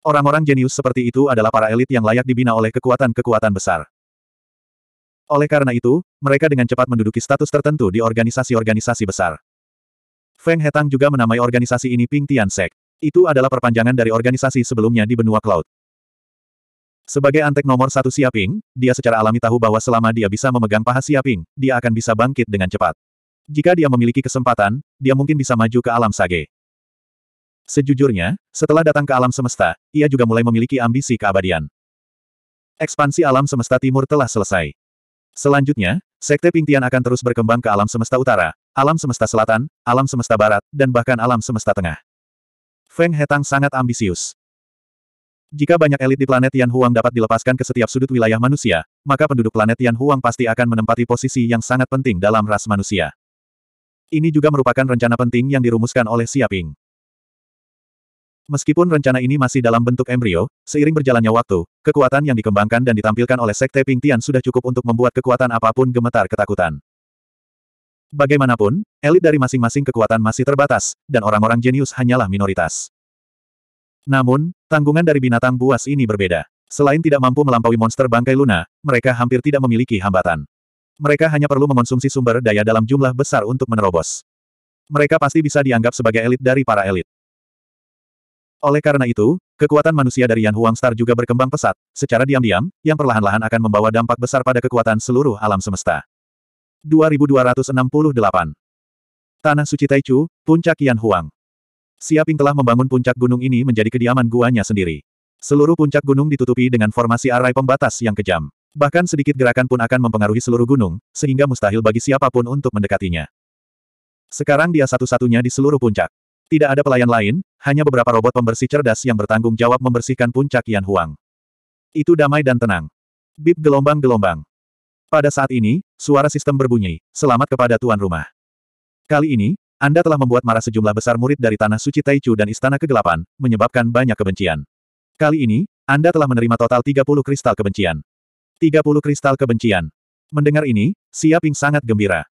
Orang-orang jenius seperti itu adalah para elit yang layak dibina oleh kekuatan-kekuatan besar. Oleh karena itu, mereka dengan cepat menduduki status tertentu di organisasi-organisasi besar. Feng Hetang juga menamai organisasi ini Ping Tian Sek. Itu adalah perpanjangan dari organisasi sebelumnya di benua Cloud. Sebagai antek nomor satu Siaping, dia secara alami tahu bahwa selama dia bisa memegang paha Siaping, dia akan bisa bangkit dengan cepat. Jika dia memiliki kesempatan, dia mungkin bisa maju ke alam sage. Sejujurnya, setelah datang ke alam semesta, ia juga mulai memiliki ambisi keabadian. Ekspansi alam semesta timur telah selesai. Selanjutnya, Sekte Pingtian akan terus berkembang ke alam semesta utara, alam semesta selatan, alam semesta barat, dan bahkan alam semesta tengah. Feng Hetang sangat ambisius. Jika banyak elit di planet Tian Huang dapat dilepaskan ke setiap sudut wilayah manusia, maka penduduk planet Tian Huang pasti akan menempati posisi yang sangat penting dalam ras manusia. Ini juga merupakan rencana penting yang dirumuskan oleh Siaping. Meskipun rencana ini masih dalam bentuk embrio, seiring berjalannya waktu, kekuatan yang dikembangkan dan ditampilkan oleh Sekte Ping Tian sudah cukup untuk membuat kekuatan apapun gemetar ketakutan. Bagaimanapun, elit dari masing-masing kekuatan masih terbatas, dan orang-orang jenius hanyalah minoritas. Namun, Tanggungan dari binatang buas ini berbeda. Selain tidak mampu melampaui monster bangkai Luna, mereka hampir tidak memiliki hambatan. Mereka hanya perlu mengonsumsi sumber daya dalam jumlah besar untuk menerobos. Mereka pasti bisa dianggap sebagai elit dari para elit. Oleh karena itu, kekuatan manusia dari Yan Huang Star juga berkembang pesat, secara diam-diam, yang perlahan-lahan akan membawa dampak besar pada kekuatan seluruh alam semesta. 2268 Tanah Suci Taichu, Puncak Yan Huang Siaping telah membangun puncak gunung ini menjadi kediaman guanya sendiri. Seluruh puncak gunung ditutupi dengan formasi arai pembatas yang kejam. Bahkan sedikit gerakan pun akan mempengaruhi seluruh gunung, sehingga mustahil bagi siapapun untuk mendekatinya. Sekarang dia satu-satunya di seluruh puncak. Tidak ada pelayan lain, hanya beberapa robot pembersih cerdas yang bertanggung jawab membersihkan puncak Yan Huang. Itu damai dan tenang. Bip gelombang-gelombang. Pada saat ini, suara sistem berbunyi, selamat kepada tuan rumah. Kali ini, anda telah membuat marah sejumlah besar murid dari Tanah Suci Taichu dan Istana Kegelapan, menyebabkan banyak kebencian. Kali ini, Anda telah menerima total 30 kristal kebencian. 30 kristal kebencian. Mendengar ini, Xia sangat gembira.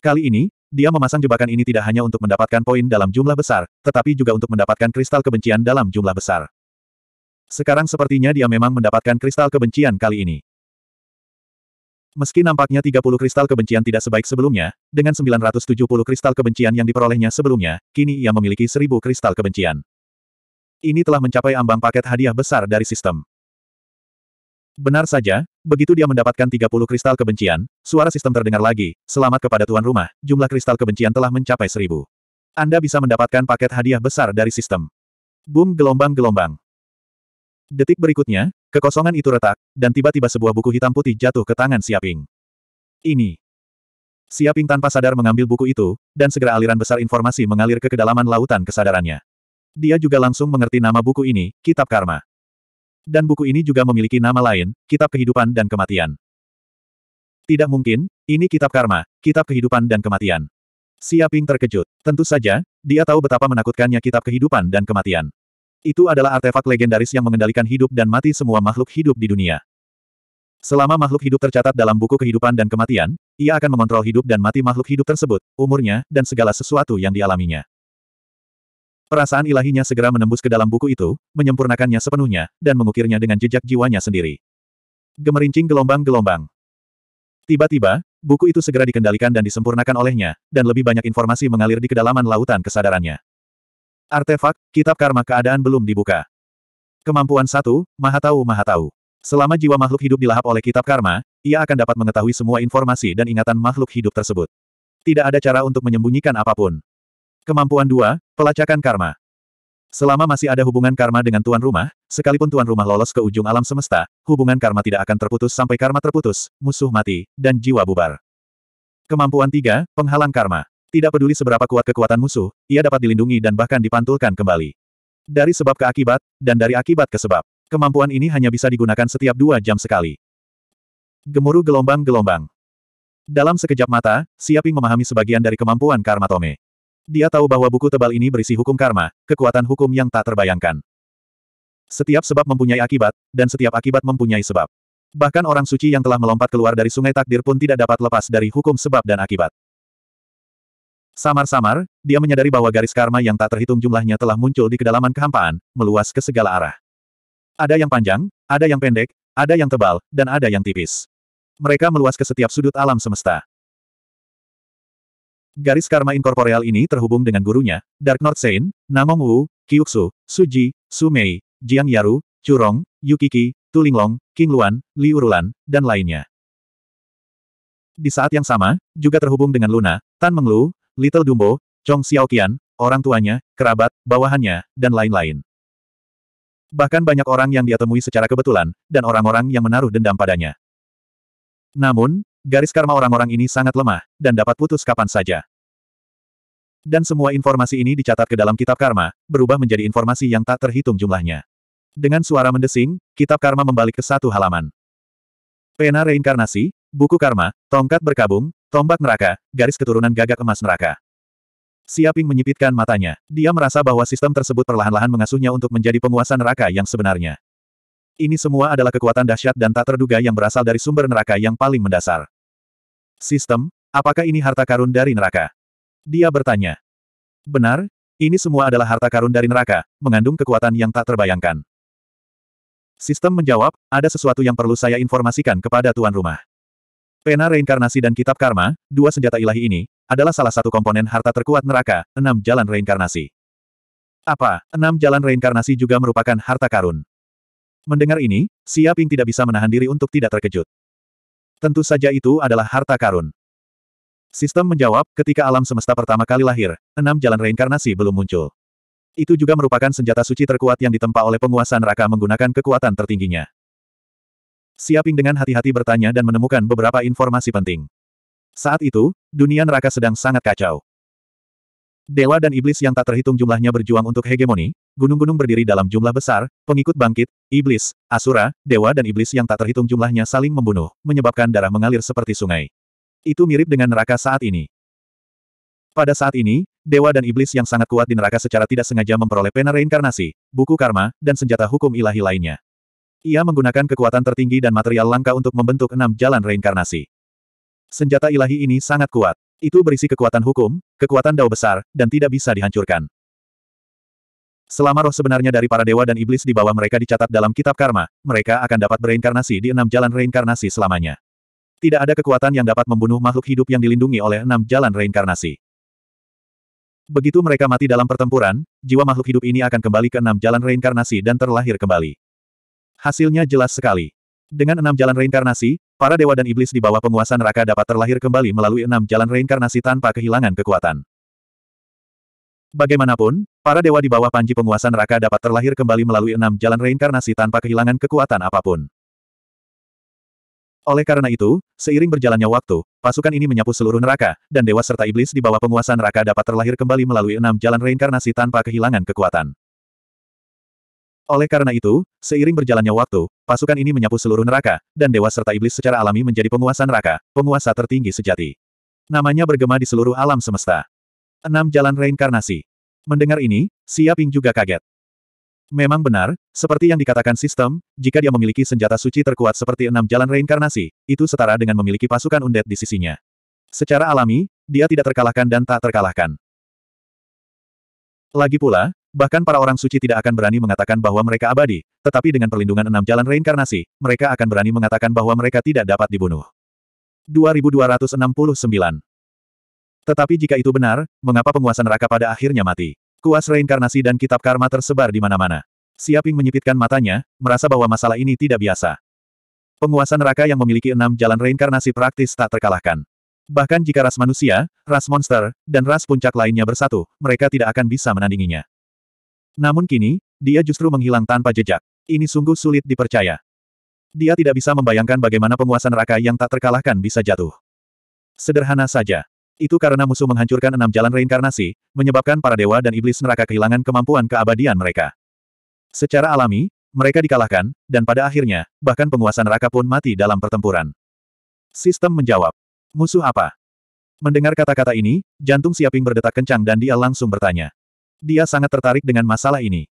Kali ini, dia memasang jebakan ini tidak hanya untuk mendapatkan poin dalam jumlah besar, tetapi juga untuk mendapatkan kristal kebencian dalam jumlah besar. Sekarang sepertinya dia memang mendapatkan kristal kebencian kali ini. Meski nampaknya 30 kristal kebencian tidak sebaik sebelumnya, dengan 970 kristal kebencian yang diperolehnya sebelumnya, kini ia memiliki 1000 kristal kebencian. Ini telah mencapai ambang paket hadiah besar dari sistem. Benar saja, begitu dia mendapatkan 30 kristal kebencian, suara sistem terdengar lagi, selamat kepada tuan rumah, jumlah kristal kebencian telah mencapai 1000. Anda bisa mendapatkan paket hadiah besar dari sistem. Boom gelombang-gelombang. Detik berikutnya, Kekosongan itu retak, dan tiba-tiba sebuah buku hitam putih jatuh ke tangan Siaping. Ini. Siaping tanpa sadar mengambil buku itu, dan segera aliran besar informasi mengalir ke kedalaman lautan kesadarannya. Dia juga langsung mengerti nama buku ini, Kitab Karma. Dan buku ini juga memiliki nama lain, Kitab Kehidupan dan Kematian. Tidak mungkin, ini Kitab Karma, Kitab Kehidupan dan Kematian. Siaping terkejut. Tentu saja, dia tahu betapa menakutkannya Kitab Kehidupan dan Kematian. Itu adalah artefak legendaris yang mengendalikan hidup dan mati semua makhluk hidup di dunia. Selama makhluk hidup tercatat dalam buku kehidupan dan kematian, ia akan mengontrol hidup dan mati makhluk hidup tersebut, umurnya, dan segala sesuatu yang dialaminya. Perasaan ilahinya segera menembus ke dalam buku itu, menyempurnakannya sepenuhnya, dan mengukirnya dengan jejak jiwanya sendiri. Gemerincing gelombang-gelombang. Tiba-tiba, buku itu segera dikendalikan dan disempurnakan olehnya, dan lebih banyak informasi mengalir di kedalaman lautan kesadarannya. Artefak, kitab karma keadaan belum dibuka. Kemampuan satu, maha tahu maha tahu. Selama jiwa makhluk hidup dilahap oleh kitab karma, ia akan dapat mengetahui semua informasi dan ingatan makhluk hidup tersebut. Tidak ada cara untuk menyembunyikan apapun. Kemampuan dua, pelacakan karma. Selama masih ada hubungan karma dengan tuan rumah, sekalipun tuan rumah lolos ke ujung alam semesta, hubungan karma tidak akan terputus sampai karma terputus, musuh mati, dan jiwa bubar. Kemampuan tiga, penghalang karma. Tidak peduli seberapa kuat kekuatan musuh, ia dapat dilindungi dan bahkan dipantulkan kembali. Dari sebab ke akibat, dan dari akibat ke sebab. Kemampuan ini hanya bisa digunakan setiap dua jam sekali. Gemuruh gelombang-gelombang. Dalam sekejap mata, Siaping memahami sebagian dari kemampuan Karma Tome. Dia tahu bahwa buku tebal ini berisi hukum karma, kekuatan hukum yang tak terbayangkan. Setiap sebab mempunyai akibat, dan setiap akibat mempunyai sebab. Bahkan orang suci yang telah melompat keluar dari sungai takdir pun tidak dapat lepas dari hukum sebab dan akibat. Samar-samar, dia menyadari bahwa garis karma yang tak terhitung jumlahnya telah muncul di kedalaman kehampaan, meluas ke segala arah. Ada yang panjang, ada yang pendek, ada yang tebal, dan ada yang tipis. Mereka meluas ke setiap sudut alam semesta. Garis karma inkorporeal ini terhubung dengan gurunya, Dark North Saint, Namong Wu, Kyuksu, Suji, Sumei, Jiang Yaru, Curong, Yukiki, Tulinglong, King Luan, Li Urulan, dan lainnya. Di saat yang sama, juga terhubung dengan Luna, Tan Menglu, Little Dumbo, Chong Xiaoqian, orang tuanya, kerabat, bawahannya, dan lain-lain. Bahkan banyak orang yang dia temui secara kebetulan, dan orang-orang yang menaruh dendam padanya. Namun, garis karma orang-orang ini sangat lemah, dan dapat putus kapan saja. Dan semua informasi ini dicatat ke dalam kitab karma, berubah menjadi informasi yang tak terhitung jumlahnya. Dengan suara mendesing, kitab karma membalik ke satu halaman. Pena reinkarnasi, buku karma, tongkat berkabung, Tombak neraka, garis keturunan gagak emas neraka. Siaping menyipitkan matanya. Dia merasa bahwa sistem tersebut perlahan-lahan mengasuhnya untuk menjadi penguasa neraka yang sebenarnya. Ini semua adalah kekuatan dahsyat dan tak terduga yang berasal dari sumber neraka yang paling mendasar. Sistem, apakah ini harta karun dari neraka? Dia bertanya. Benar, ini semua adalah harta karun dari neraka, mengandung kekuatan yang tak terbayangkan. Sistem menjawab, ada sesuatu yang perlu saya informasikan kepada tuan rumah. Pena Reinkarnasi dan Kitab Karma, dua senjata ilahi ini, adalah salah satu komponen harta terkuat neraka, enam jalan reinkarnasi. Apa, enam jalan reinkarnasi juga merupakan harta karun? Mendengar ini, Siaping tidak bisa menahan diri untuk tidak terkejut. Tentu saja itu adalah harta karun. Sistem menjawab, ketika alam semesta pertama kali lahir, enam jalan reinkarnasi belum muncul. Itu juga merupakan senjata suci terkuat yang ditempa oleh penguasa neraka menggunakan kekuatan tertingginya. Siaping dengan hati-hati bertanya dan menemukan beberapa informasi penting. Saat itu, dunia neraka sedang sangat kacau. Dewa dan iblis yang tak terhitung jumlahnya berjuang untuk hegemoni, gunung-gunung berdiri dalam jumlah besar, pengikut bangkit, iblis, asura, dewa dan iblis yang tak terhitung jumlahnya saling membunuh, menyebabkan darah mengalir seperti sungai. Itu mirip dengan neraka saat ini. Pada saat ini, dewa dan iblis yang sangat kuat di neraka secara tidak sengaja memperoleh pena reinkarnasi, buku karma, dan senjata hukum ilahi lainnya. Ia menggunakan kekuatan tertinggi dan material langka untuk membentuk enam jalan reinkarnasi. Senjata ilahi ini sangat kuat. Itu berisi kekuatan hukum, kekuatan dao besar, dan tidak bisa dihancurkan. Selama roh sebenarnya dari para dewa dan iblis di bawah mereka dicatat dalam kitab karma, mereka akan dapat bereinkarnasi di enam jalan reinkarnasi selamanya. Tidak ada kekuatan yang dapat membunuh makhluk hidup yang dilindungi oleh enam jalan reinkarnasi. Begitu mereka mati dalam pertempuran, jiwa makhluk hidup ini akan kembali ke enam jalan reinkarnasi dan terlahir kembali. Hasilnya jelas sekali. Dengan enam jalan reinkarnasi, para dewa dan iblis di bawah penguasa neraka dapat terlahir kembali melalui enam jalan reinkarnasi tanpa kehilangan kekuatan. Bagaimanapun, para dewa di bawah panji penguasa neraka dapat terlahir kembali melalui enam jalan reinkarnasi tanpa kehilangan kekuatan apapun. Oleh karena itu, seiring berjalannya waktu, pasukan ini menyapu seluruh neraka, dan dewa serta iblis di bawah penguasa neraka dapat terlahir kembali melalui enam jalan reinkarnasi tanpa kehilangan kekuatan. Oleh karena itu, seiring berjalannya waktu, pasukan ini menyapu seluruh neraka, dan dewa serta iblis secara alami menjadi penguasa neraka, penguasa tertinggi sejati. Namanya bergema di seluruh alam semesta. Enam Jalan Reinkarnasi Mendengar ini, Siaping juga kaget. Memang benar, seperti yang dikatakan sistem, jika dia memiliki senjata suci terkuat seperti enam jalan reinkarnasi, itu setara dengan memiliki pasukan undet di sisinya. Secara alami, dia tidak terkalahkan dan tak terkalahkan. Lagi pula, Bahkan para orang suci tidak akan berani mengatakan bahwa mereka abadi, tetapi dengan perlindungan enam jalan reinkarnasi, mereka akan berani mengatakan bahwa mereka tidak dapat dibunuh. 2269 Tetapi jika itu benar, mengapa penguasa neraka pada akhirnya mati? Kuas reinkarnasi dan kitab karma tersebar di mana-mana. Siaping menyipitkan matanya, merasa bahwa masalah ini tidak biasa. Penguasa neraka yang memiliki enam jalan reinkarnasi praktis tak terkalahkan. Bahkan jika ras manusia, ras monster, dan ras puncak lainnya bersatu, mereka tidak akan bisa menandinginya. Namun kini, dia justru menghilang tanpa jejak. Ini sungguh sulit dipercaya. Dia tidak bisa membayangkan bagaimana penguasa neraka yang tak terkalahkan bisa jatuh. Sederhana saja. Itu karena musuh menghancurkan enam jalan reinkarnasi, menyebabkan para dewa dan iblis neraka kehilangan kemampuan keabadian mereka. Secara alami, mereka dikalahkan, dan pada akhirnya, bahkan penguasa neraka pun mati dalam pertempuran. Sistem menjawab. Musuh apa? Mendengar kata-kata ini, jantung Siaping berdetak kencang dan dia langsung bertanya. Dia sangat tertarik dengan masalah ini.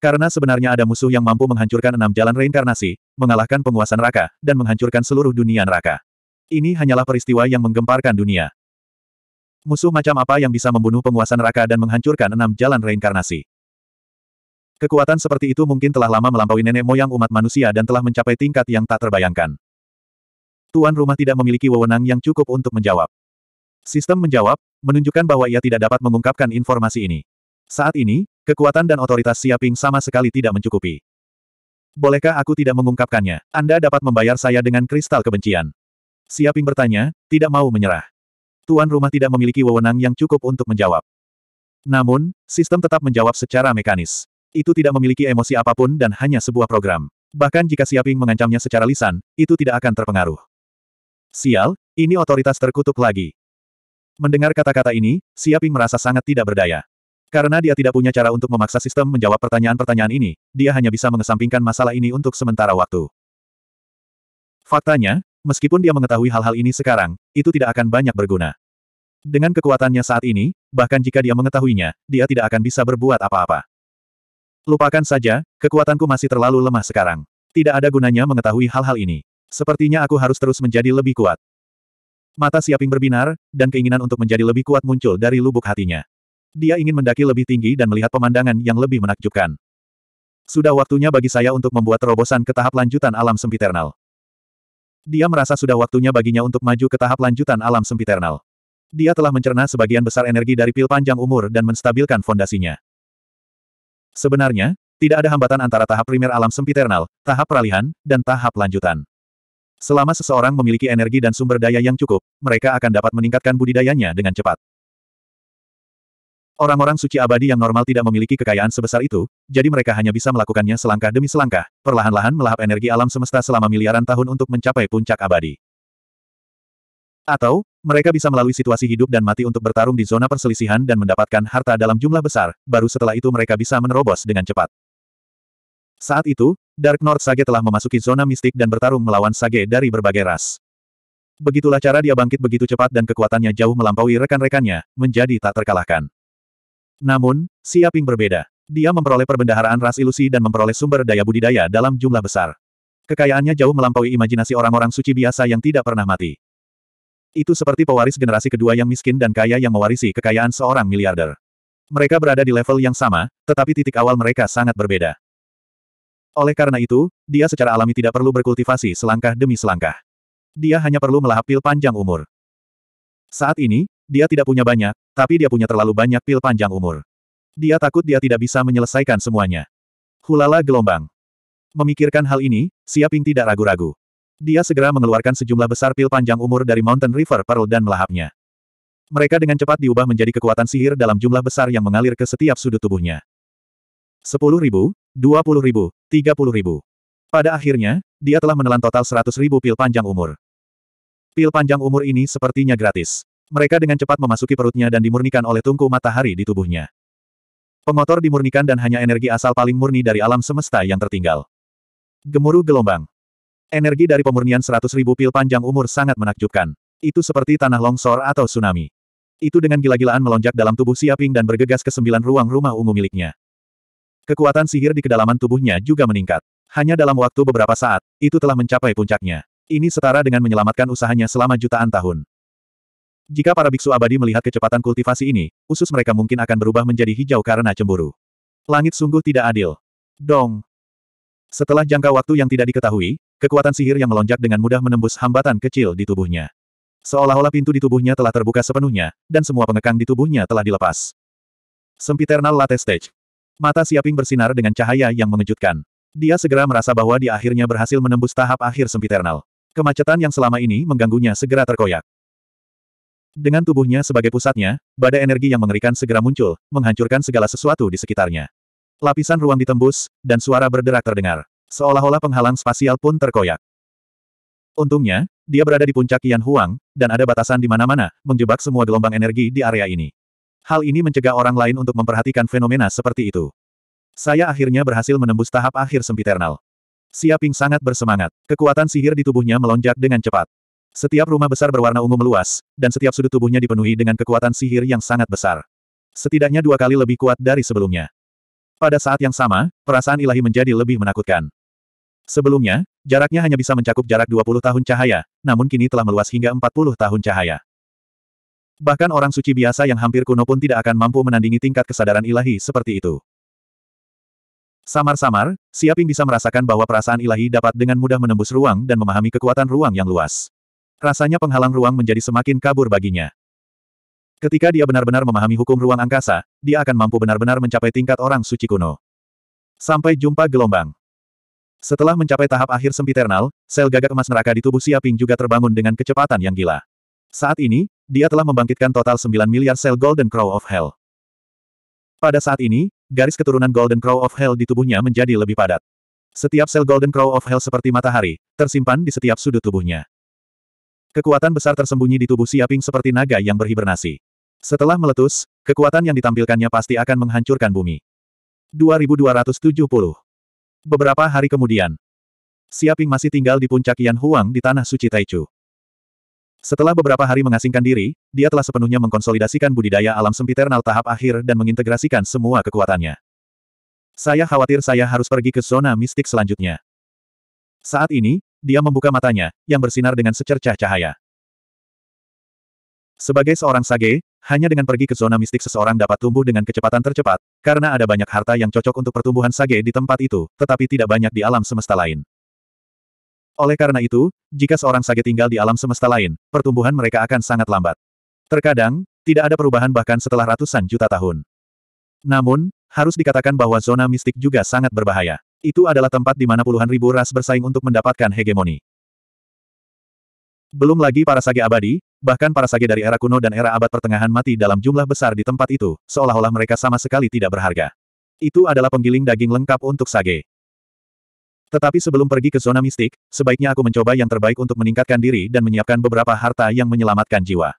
Karena sebenarnya ada musuh yang mampu menghancurkan enam jalan reinkarnasi, mengalahkan penguasa neraka, dan menghancurkan seluruh dunia neraka. Ini hanyalah peristiwa yang menggemparkan dunia. Musuh macam apa yang bisa membunuh penguasa neraka dan menghancurkan enam jalan reinkarnasi? Kekuatan seperti itu mungkin telah lama melampaui nenek moyang umat manusia dan telah mencapai tingkat yang tak terbayangkan. Tuan rumah tidak memiliki wewenang yang cukup untuk menjawab. Sistem menjawab, menunjukkan bahwa ia tidak dapat mengungkapkan informasi ini. Saat ini, kekuatan dan otoritas Siaping sama sekali tidak mencukupi. Bolehkah aku tidak mengungkapkannya? Anda dapat membayar saya dengan kristal kebencian. Siaping bertanya, tidak mau menyerah. Tuan rumah tidak memiliki wewenang yang cukup untuk menjawab. Namun, sistem tetap menjawab secara mekanis. Itu tidak memiliki emosi apapun dan hanya sebuah program. Bahkan jika Siaping mengancamnya secara lisan, itu tidak akan terpengaruh. Sial, ini otoritas terkutuk lagi. Mendengar kata-kata ini, Siaping merasa sangat tidak berdaya. Karena dia tidak punya cara untuk memaksa sistem menjawab pertanyaan-pertanyaan ini, dia hanya bisa mengesampingkan masalah ini untuk sementara waktu. Faktanya, meskipun dia mengetahui hal-hal ini sekarang, itu tidak akan banyak berguna. Dengan kekuatannya saat ini, bahkan jika dia mengetahuinya, dia tidak akan bisa berbuat apa-apa. Lupakan saja, kekuatanku masih terlalu lemah sekarang. Tidak ada gunanya mengetahui hal-hal ini. Sepertinya aku harus terus menjadi lebih kuat. Mata Siaping berbinar, dan keinginan untuk menjadi lebih kuat muncul dari lubuk hatinya. Dia ingin mendaki lebih tinggi dan melihat pemandangan yang lebih menakjubkan. Sudah waktunya bagi saya untuk membuat terobosan ke tahap lanjutan alam sempiternal. Dia merasa sudah waktunya baginya untuk maju ke tahap lanjutan alam sempiternal. Dia telah mencerna sebagian besar energi dari pil panjang umur dan menstabilkan fondasinya. Sebenarnya, tidak ada hambatan antara tahap primer alam sempiternal, tahap peralihan, dan tahap lanjutan. Selama seseorang memiliki energi dan sumber daya yang cukup, mereka akan dapat meningkatkan budidayanya dengan cepat. Orang-orang suci abadi yang normal tidak memiliki kekayaan sebesar itu, jadi mereka hanya bisa melakukannya selangkah demi selangkah, perlahan-lahan melahap energi alam semesta selama miliaran tahun untuk mencapai puncak abadi. Atau, mereka bisa melalui situasi hidup dan mati untuk bertarung di zona perselisihan dan mendapatkan harta dalam jumlah besar, baru setelah itu mereka bisa menerobos dengan cepat. Saat itu, Dark North Sage telah memasuki zona mistik dan bertarung melawan Sage dari berbagai ras. Begitulah cara dia bangkit begitu cepat dan kekuatannya jauh melampaui rekan-rekannya, menjadi tak terkalahkan. Namun, Siaping berbeda. Dia memperoleh perbendaharaan ras ilusi dan memperoleh sumber daya budidaya dalam jumlah besar. Kekayaannya jauh melampaui imajinasi orang-orang suci biasa yang tidak pernah mati. Itu seperti pewaris generasi kedua yang miskin dan kaya yang mewarisi kekayaan seorang miliarder. Mereka berada di level yang sama, tetapi titik awal mereka sangat berbeda. Oleh karena itu, dia secara alami tidak perlu berkultivasi selangkah demi selangkah. Dia hanya perlu melahap pil panjang umur. Saat ini, dia tidak punya banyak, tapi dia punya terlalu banyak pil panjang umur. Dia takut dia tidak bisa menyelesaikan semuanya. Hulala gelombang. Memikirkan hal ini, Siaping tidak ragu-ragu. Dia segera mengeluarkan sejumlah besar pil panjang umur dari Mountain River Pearl dan melahapnya. Mereka dengan cepat diubah menjadi kekuatan sihir dalam jumlah besar yang mengalir ke setiap sudut tubuhnya. Sepuluh ribu, 20 ribu, 30 ribu. Pada akhirnya, dia telah menelan total 100 ribu pil panjang umur. Pil panjang umur ini sepertinya gratis. Mereka dengan cepat memasuki perutnya dan dimurnikan oleh tungku matahari di tubuhnya. Pemotor dimurnikan dan hanya energi asal paling murni dari alam semesta yang tertinggal. Gemuruh gelombang. Energi dari pemurnian 100 ribu pil panjang umur sangat menakjubkan. Itu seperti tanah longsor atau tsunami. Itu dengan gila-gilaan melonjak dalam tubuh Siaping dan bergegas ke sembilan ruang rumah ungu miliknya. Kekuatan sihir di kedalaman tubuhnya juga meningkat. Hanya dalam waktu beberapa saat, itu telah mencapai puncaknya. Ini setara dengan menyelamatkan usahanya selama jutaan tahun. Jika para biksu abadi melihat kecepatan kultivasi ini, usus mereka mungkin akan berubah menjadi hijau karena cemburu. Langit sungguh tidak adil. Dong. Setelah jangka waktu yang tidak diketahui, kekuatan sihir yang melonjak dengan mudah menembus hambatan kecil di tubuhnya. Seolah-olah pintu di tubuhnya telah terbuka sepenuhnya, dan semua pengekang di tubuhnya telah dilepas. Sempiternal Latte Stage Mata Siaping bersinar dengan cahaya yang mengejutkan. Dia segera merasa bahwa dia akhirnya berhasil menembus tahap akhir sempiternal. Kemacetan yang selama ini mengganggunya segera terkoyak. Dengan tubuhnya sebagai pusatnya, badai energi yang mengerikan segera muncul, menghancurkan segala sesuatu di sekitarnya. Lapisan ruang ditembus, dan suara berderak terdengar. Seolah-olah penghalang spasial pun terkoyak. Untungnya, dia berada di puncak Yan Huang, dan ada batasan di mana-mana, menjebak semua gelombang energi di area ini. Hal ini mencegah orang lain untuk memperhatikan fenomena seperti itu. Saya akhirnya berhasil menembus tahap akhir sempiternal. Siaping sangat bersemangat. Kekuatan sihir di tubuhnya melonjak dengan cepat. Setiap rumah besar berwarna ungu meluas, dan setiap sudut tubuhnya dipenuhi dengan kekuatan sihir yang sangat besar. Setidaknya dua kali lebih kuat dari sebelumnya. Pada saat yang sama, perasaan ilahi menjadi lebih menakutkan. Sebelumnya, jaraknya hanya bisa mencakup jarak 20 tahun cahaya, namun kini telah meluas hingga 40 tahun cahaya. Bahkan orang suci biasa yang hampir kuno pun tidak akan mampu menandingi tingkat kesadaran ilahi seperti itu. Samar-samar, Siaping bisa merasakan bahwa perasaan ilahi dapat dengan mudah menembus ruang dan memahami kekuatan ruang yang luas. Rasanya penghalang ruang menjadi semakin kabur baginya. Ketika dia benar-benar memahami hukum ruang angkasa, dia akan mampu benar-benar mencapai tingkat orang suci kuno. Sampai jumpa gelombang. Setelah mencapai tahap akhir sempiternal, sel gagak emas neraka di tubuh Siaping juga terbangun dengan kecepatan yang gila. Saat ini, dia telah membangkitkan total 9 miliar sel Golden Crow of Hell. Pada saat ini, garis keturunan Golden Crow of Hell di tubuhnya menjadi lebih padat. Setiap sel Golden Crow of Hell seperti matahari, tersimpan di setiap sudut tubuhnya. Kekuatan besar tersembunyi di tubuh Siaping seperti naga yang berhibernasi. Setelah meletus, kekuatan yang ditampilkannya pasti akan menghancurkan bumi. 2270 Beberapa hari kemudian, Siaping masih tinggal di puncak Yan Huang di Tanah Suci Taichu. Setelah beberapa hari mengasingkan diri, dia telah sepenuhnya mengkonsolidasikan budidaya alam sempiternal tahap akhir dan mengintegrasikan semua kekuatannya. Saya khawatir saya harus pergi ke zona mistik selanjutnya. Saat ini, dia membuka matanya, yang bersinar dengan secercah cahaya. Sebagai seorang sage, hanya dengan pergi ke zona mistik seseorang dapat tumbuh dengan kecepatan tercepat, karena ada banyak harta yang cocok untuk pertumbuhan sage di tempat itu, tetapi tidak banyak di alam semesta lain. Oleh karena itu, jika seorang sage tinggal di alam semesta lain, pertumbuhan mereka akan sangat lambat. Terkadang, tidak ada perubahan bahkan setelah ratusan juta tahun. Namun, harus dikatakan bahwa zona mistik juga sangat berbahaya. Itu adalah tempat di mana puluhan ribu ras bersaing untuk mendapatkan hegemoni. Belum lagi para sage abadi, bahkan para sage dari era kuno dan era abad pertengahan mati dalam jumlah besar di tempat itu, seolah-olah mereka sama sekali tidak berharga. Itu adalah penggiling daging lengkap untuk sage. Tetapi sebelum pergi ke zona mistik, sebaiknya aku mencoba yang terbaik untuk meningkatkan diri dan menyiapkan beberapa harta yang menyelamatkan jiwa.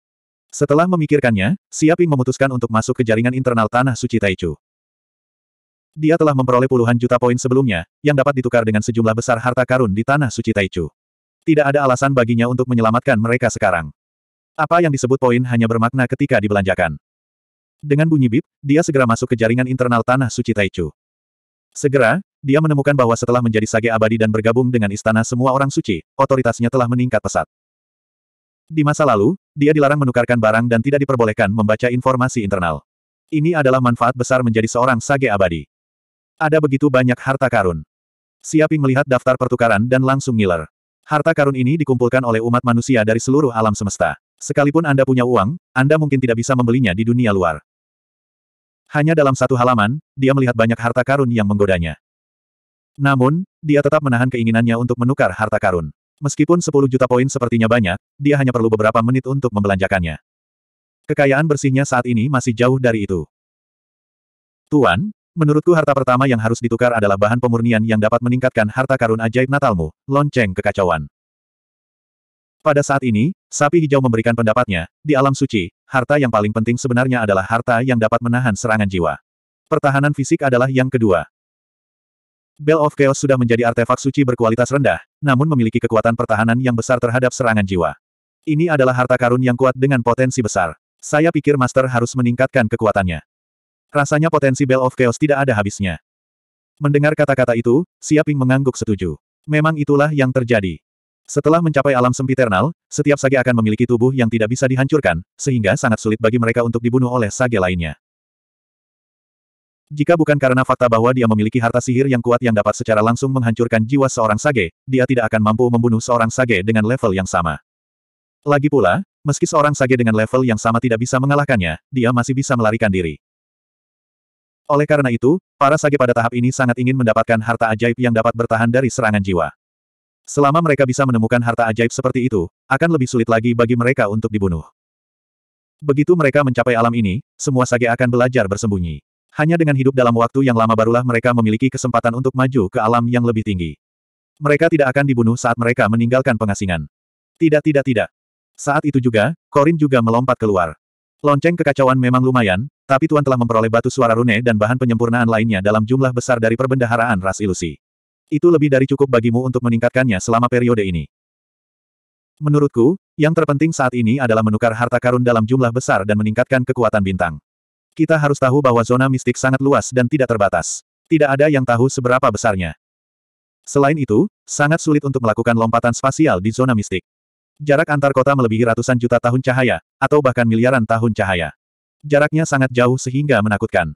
Setelah memikirkannya, Siaping memutuskan untuk masuk ke jaringan internal Tanah Suci Taichu. Dia telah memperoleh puluhan juta poin sebelumnya, yang dapat ditukar dengan sejumlah besar harta karun di Tanah Suci Taichu. Tidak ada alasan baginya untuk menyelamatkan mereka sekarang. Apa yang disebut poin hanya bermakna ketika dibelanjakan. Dengan bunyi bip, dia segera masuk ke jaringan internal Tanah Suci Taichu. Segera, dia menemukan bahwa setelah menjadi sage abadi dan bergabung dengan istana semua orang suci, otoritasnya telah meningkat pesat. Di masa lalu, dia dilarang menukarkan barang dan tidak diperbolehkan membaca informasi internal. Ini adalah manfaat besar menjadi seorang sage abadi. Ada begitu banyak harta karun. Siaping melihat daftar pertukaran dan langsung ngiler. Harta karun ini dikumpulkan oleh umat manusia dari seluruh alam semesta. Sekalipun Anda punya uang, Anda mungkin tidak bisa membelinya di dunia luar. Hanya dalam satu halaman, dia melihat banyak harta karun yang menggodanya. Namun, dia tetap menahan keinginannya untuk menukar harta karun. Meskipun 10 juta poin sepertinya banyak, dia hanya perlu beberapa menit untuk membelanjakannya. Kekayaan bersihnya saat ini masih jauh dari itu. Tuan, menurutku harta pertama yang harus ditukar adalah bahan pemurnian yang dapat meningkatkan harta karun ajaib Natalmu, lonceng kekacauan. Pada saat ini, sapi hijau memberikan pendapatnya, di alam suci, harta yang paling penting sebenarnya adalah harta yang dapat menahan serangan jiwa. Pertahanan fisik adalah yang kedua. Bell of Chaos sudah menjadi artefak suci berkualitas rendah, namun memiliki kekuatan pertahanan yang besar terhadap serangan jiwa. Ini adalah harta karun yang kuat dengan potensi besar. Saya pikir Master harus meningkatkan kekuatannya. Rasanya potensi Bell of Chaos tidak ada habisnya. Mendengar kata-kata itu, Siaping mengangguk setuju. Memang itulah yang terjadi. Setelah mencapai alam sempiternal, setiap sage akan memiliki tubuh yang tidak bisa dihancurkan, sehingga sangat sulit bagi mereka untuk dibunuh oleh sage lainnya. Jika bukan karena fakta bahwa dia memiliki harta sihir yang kuat yang dapat secara langsung menghancurkan jiwa seorang sage, dia tidak akan mampu membunuh seorang sage dengan level yang sama. Lagi pula, meski seorang sage dengan level yang sama tidak bisa mengalahkannya, dia masih bisa melarikan diri. Oleh karena itu, para sage pada tahap ini sangat ingin mendapatkan harta ajaib yang dapat bertahan dari serangan jiwa. Selama mereka bisa menemukan harta ajaib seperti itu, akan lebih sulit lagi bagi mereka untuk dibunuh. Begitu mereka mencapai alam ini, semua sage akan belajar bersembunyi. Hanya dengan hidup dalam waktu yang lama barulah mereka memiliki kesempatan untuk maju ke alam yang lebih tinggi. Mereka tidak akan dibunuh saat mereka meninggalkan pengasingan. Tidak tidak tidak. Saat itu juga, Korin juga melompat keluar. Lonceng kekacauan memang lumayan, tapi Tuan telah memperoleh batu suara rune dan bahan penyempurnaan lainnya dalam jumlah besar dari perbendaharaan ras ilusi. Itu lebih dari cukup bagimu untuk meningkatkannya selama periode ini. Menurutku, yang terpenting saat ini adalah menukar harta karun dalam jumlah besar dan meningkatkan kekuatan bintang. Kita harus tahu bahwa zona mistik sangat luas dan tidak terbatas. Tidak ada yang tahu seberapa besarnya. Selain itu, sangat sulit untuk melakukan lompatan spasial di zona mistik. Jarak antar kota melebihi ratusan juta tahun cahaya, atau bahkan miliaran tahun cahaya. Jaraknya sangat jauh sehingga menakutkan.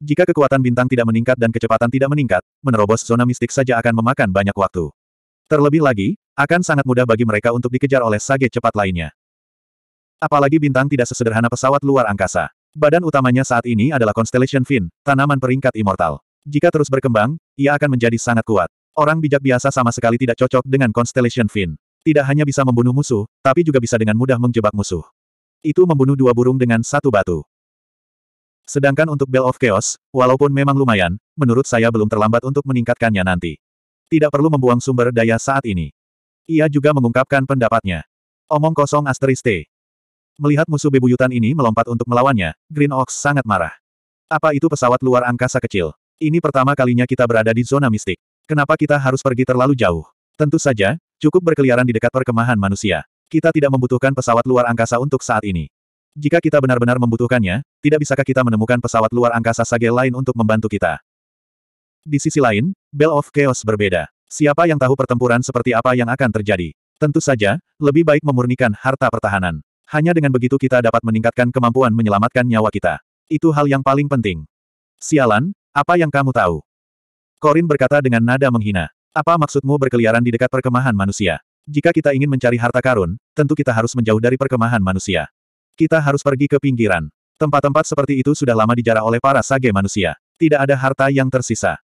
Jika kekuatan bintang tidak meningkat dan kecepatan tidak meningkat, menerobos zona mistik saja akan memakan banyak waktu. Terlebih lagi, akan sangat mudah bagi mereka untuk dikejar oleh sage cepat lainnya. Apalagi bintang tidak sesederhana pesawat luar angkasa. Badan utamanya saat ini adalah Constellation Fin, tanaman peringkat immortal. Jika terus berkembang, ia akan menjadi sangat kuat. Orang bijak biasa sama sekali tidak cocok dengan Constellation Fin. Tidak hanya bisa membunuh musuh, tapi juga bisa dengan mudah menjebak musuh. Itu membunuh dua burung dengan satu batu. Sedangkan untuk Bell of Chaos, walaupun memang lumayan, menurut saya belum terlambat untuk meningkatkannya nanti. Tidak perlu membuang sumber daya saat ini. Ia juga mengungkapkan pendapatnya. Omong kosong asteris Melihat musuh bebuyutan ini melompat untuk melawannya, Green Ox sangat marah. Apa itu pesawat luar angkasa kecil? Ini pertama kalinya kita berada di zona mistik. Kenapa kita harus pergi terlalu jauh? Tentu saja, cukup berkeliaran di dekat perkemahan manusia. Kita tidak membutuhkan pesawat luar angkasa untuk saat ini. Jika kita benar-benar membutuhkannya, tidak bisakah kita menemukan pesawat luar angkasa sage lain untuk membantu kita? Di sisi lain, Bell of Chaos berbeda. Siapa yang tahu pertempuran seperti apa yang akan terjadi? Tentu saja, lebih baik memurnikan harta pertahanan. Hanya dengan begitu kita dapat meningkatkan kemampuan menyelamatkan nyawa kita. Itu hal yang paling penting. Sialan, apa yang kamu tahu? Korin berkata dengan nada menghina. Apa maksudmu berkeliaran di dekat perkemahan manusia? Jika kita ingin mencari harta karun, tentu kita harus menjauh dari perkemahan manusia. Kita harus pergi ke pinggiran. Tempat-tempat seperti itu sudah lama dijarah oleh para sage manusia. Tidak ada harta yang tersisa.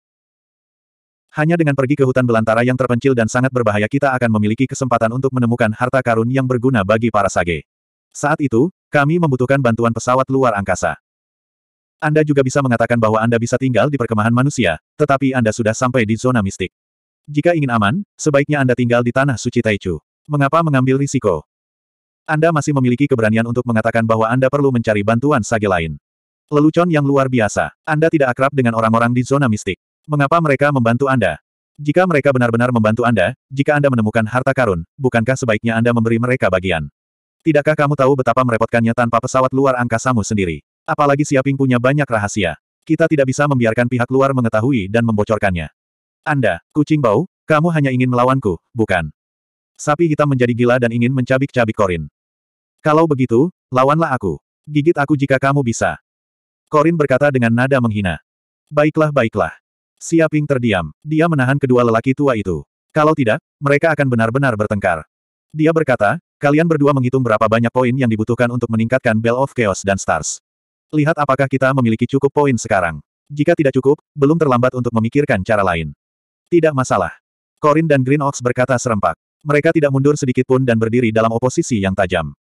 Hanya dengan pergi ke hutan belantara yang terpencil dan sangat berbahaya kita akan memiliki kesempatan untuk menemukan harta karun yang berguna bagi para sage. Saat itu, kami membutuhkan bantuan pesawat luar angkasa. Anda juga bisa mengatakan bahwa Anda bisa tinggal di perkemahan manusia, tetapi Anda sudah sampai di zona mistik. Jika ingin aman, sebaiknya Anda tinggal di tanah suci Taichu. Mengapa mengambil risiko? Anda masih memiliki keberanian untuk mengatakan bahwa Anda perlu mencari bantuan sage lain. Lelucon yang luar biasa. Anda tidak akrab dengan orang-orang di zona mistik. Mengapa mereka membantu Anda? Jika mereka benar-benar membantu Anda, jika Anda menemukan harta karun, bukankah sebaiknya Anda memberi mereka bagian? Tidakkah kamu tahu betapa merepotkannya tanpa pesawat luar angkasamu sendiri? Apalagi Siaping punya banyak rahasia. Kita tidak bisa membiarkan pihak luar mengetahui dan membocorkannya. Anda, kucing bau, kamu hanya ingin melawanku, bukan? Sapi hitam menjadi gila dan ingin mencabik-cabik Korin. Kalau begitu, lawanlah aku. Gigit aku jika kamu bisa. Korin berkata dengan nada menghina. Baiklah baiklah. Siaping terdiam. Dia menahan kedua lelaki tua itu. Kalau tidak, mereka akan benar-benar bertengkar. Dia berkata, Kalian berdua menghitung berapa banyak poin yang dibutuhkan untuk meningkatkan Bell of Chaos dan Stars. Lihat apakah kita memiliki cukup poin sekarang. Jika tidak cukup, belum terlambat untuk memikirkan cara lain. Tidak masalah. Corin dan Green Ox berkata serempak. Mereka tidak mundur sedikitpun dan berdiri dalam oposisi yang tajam.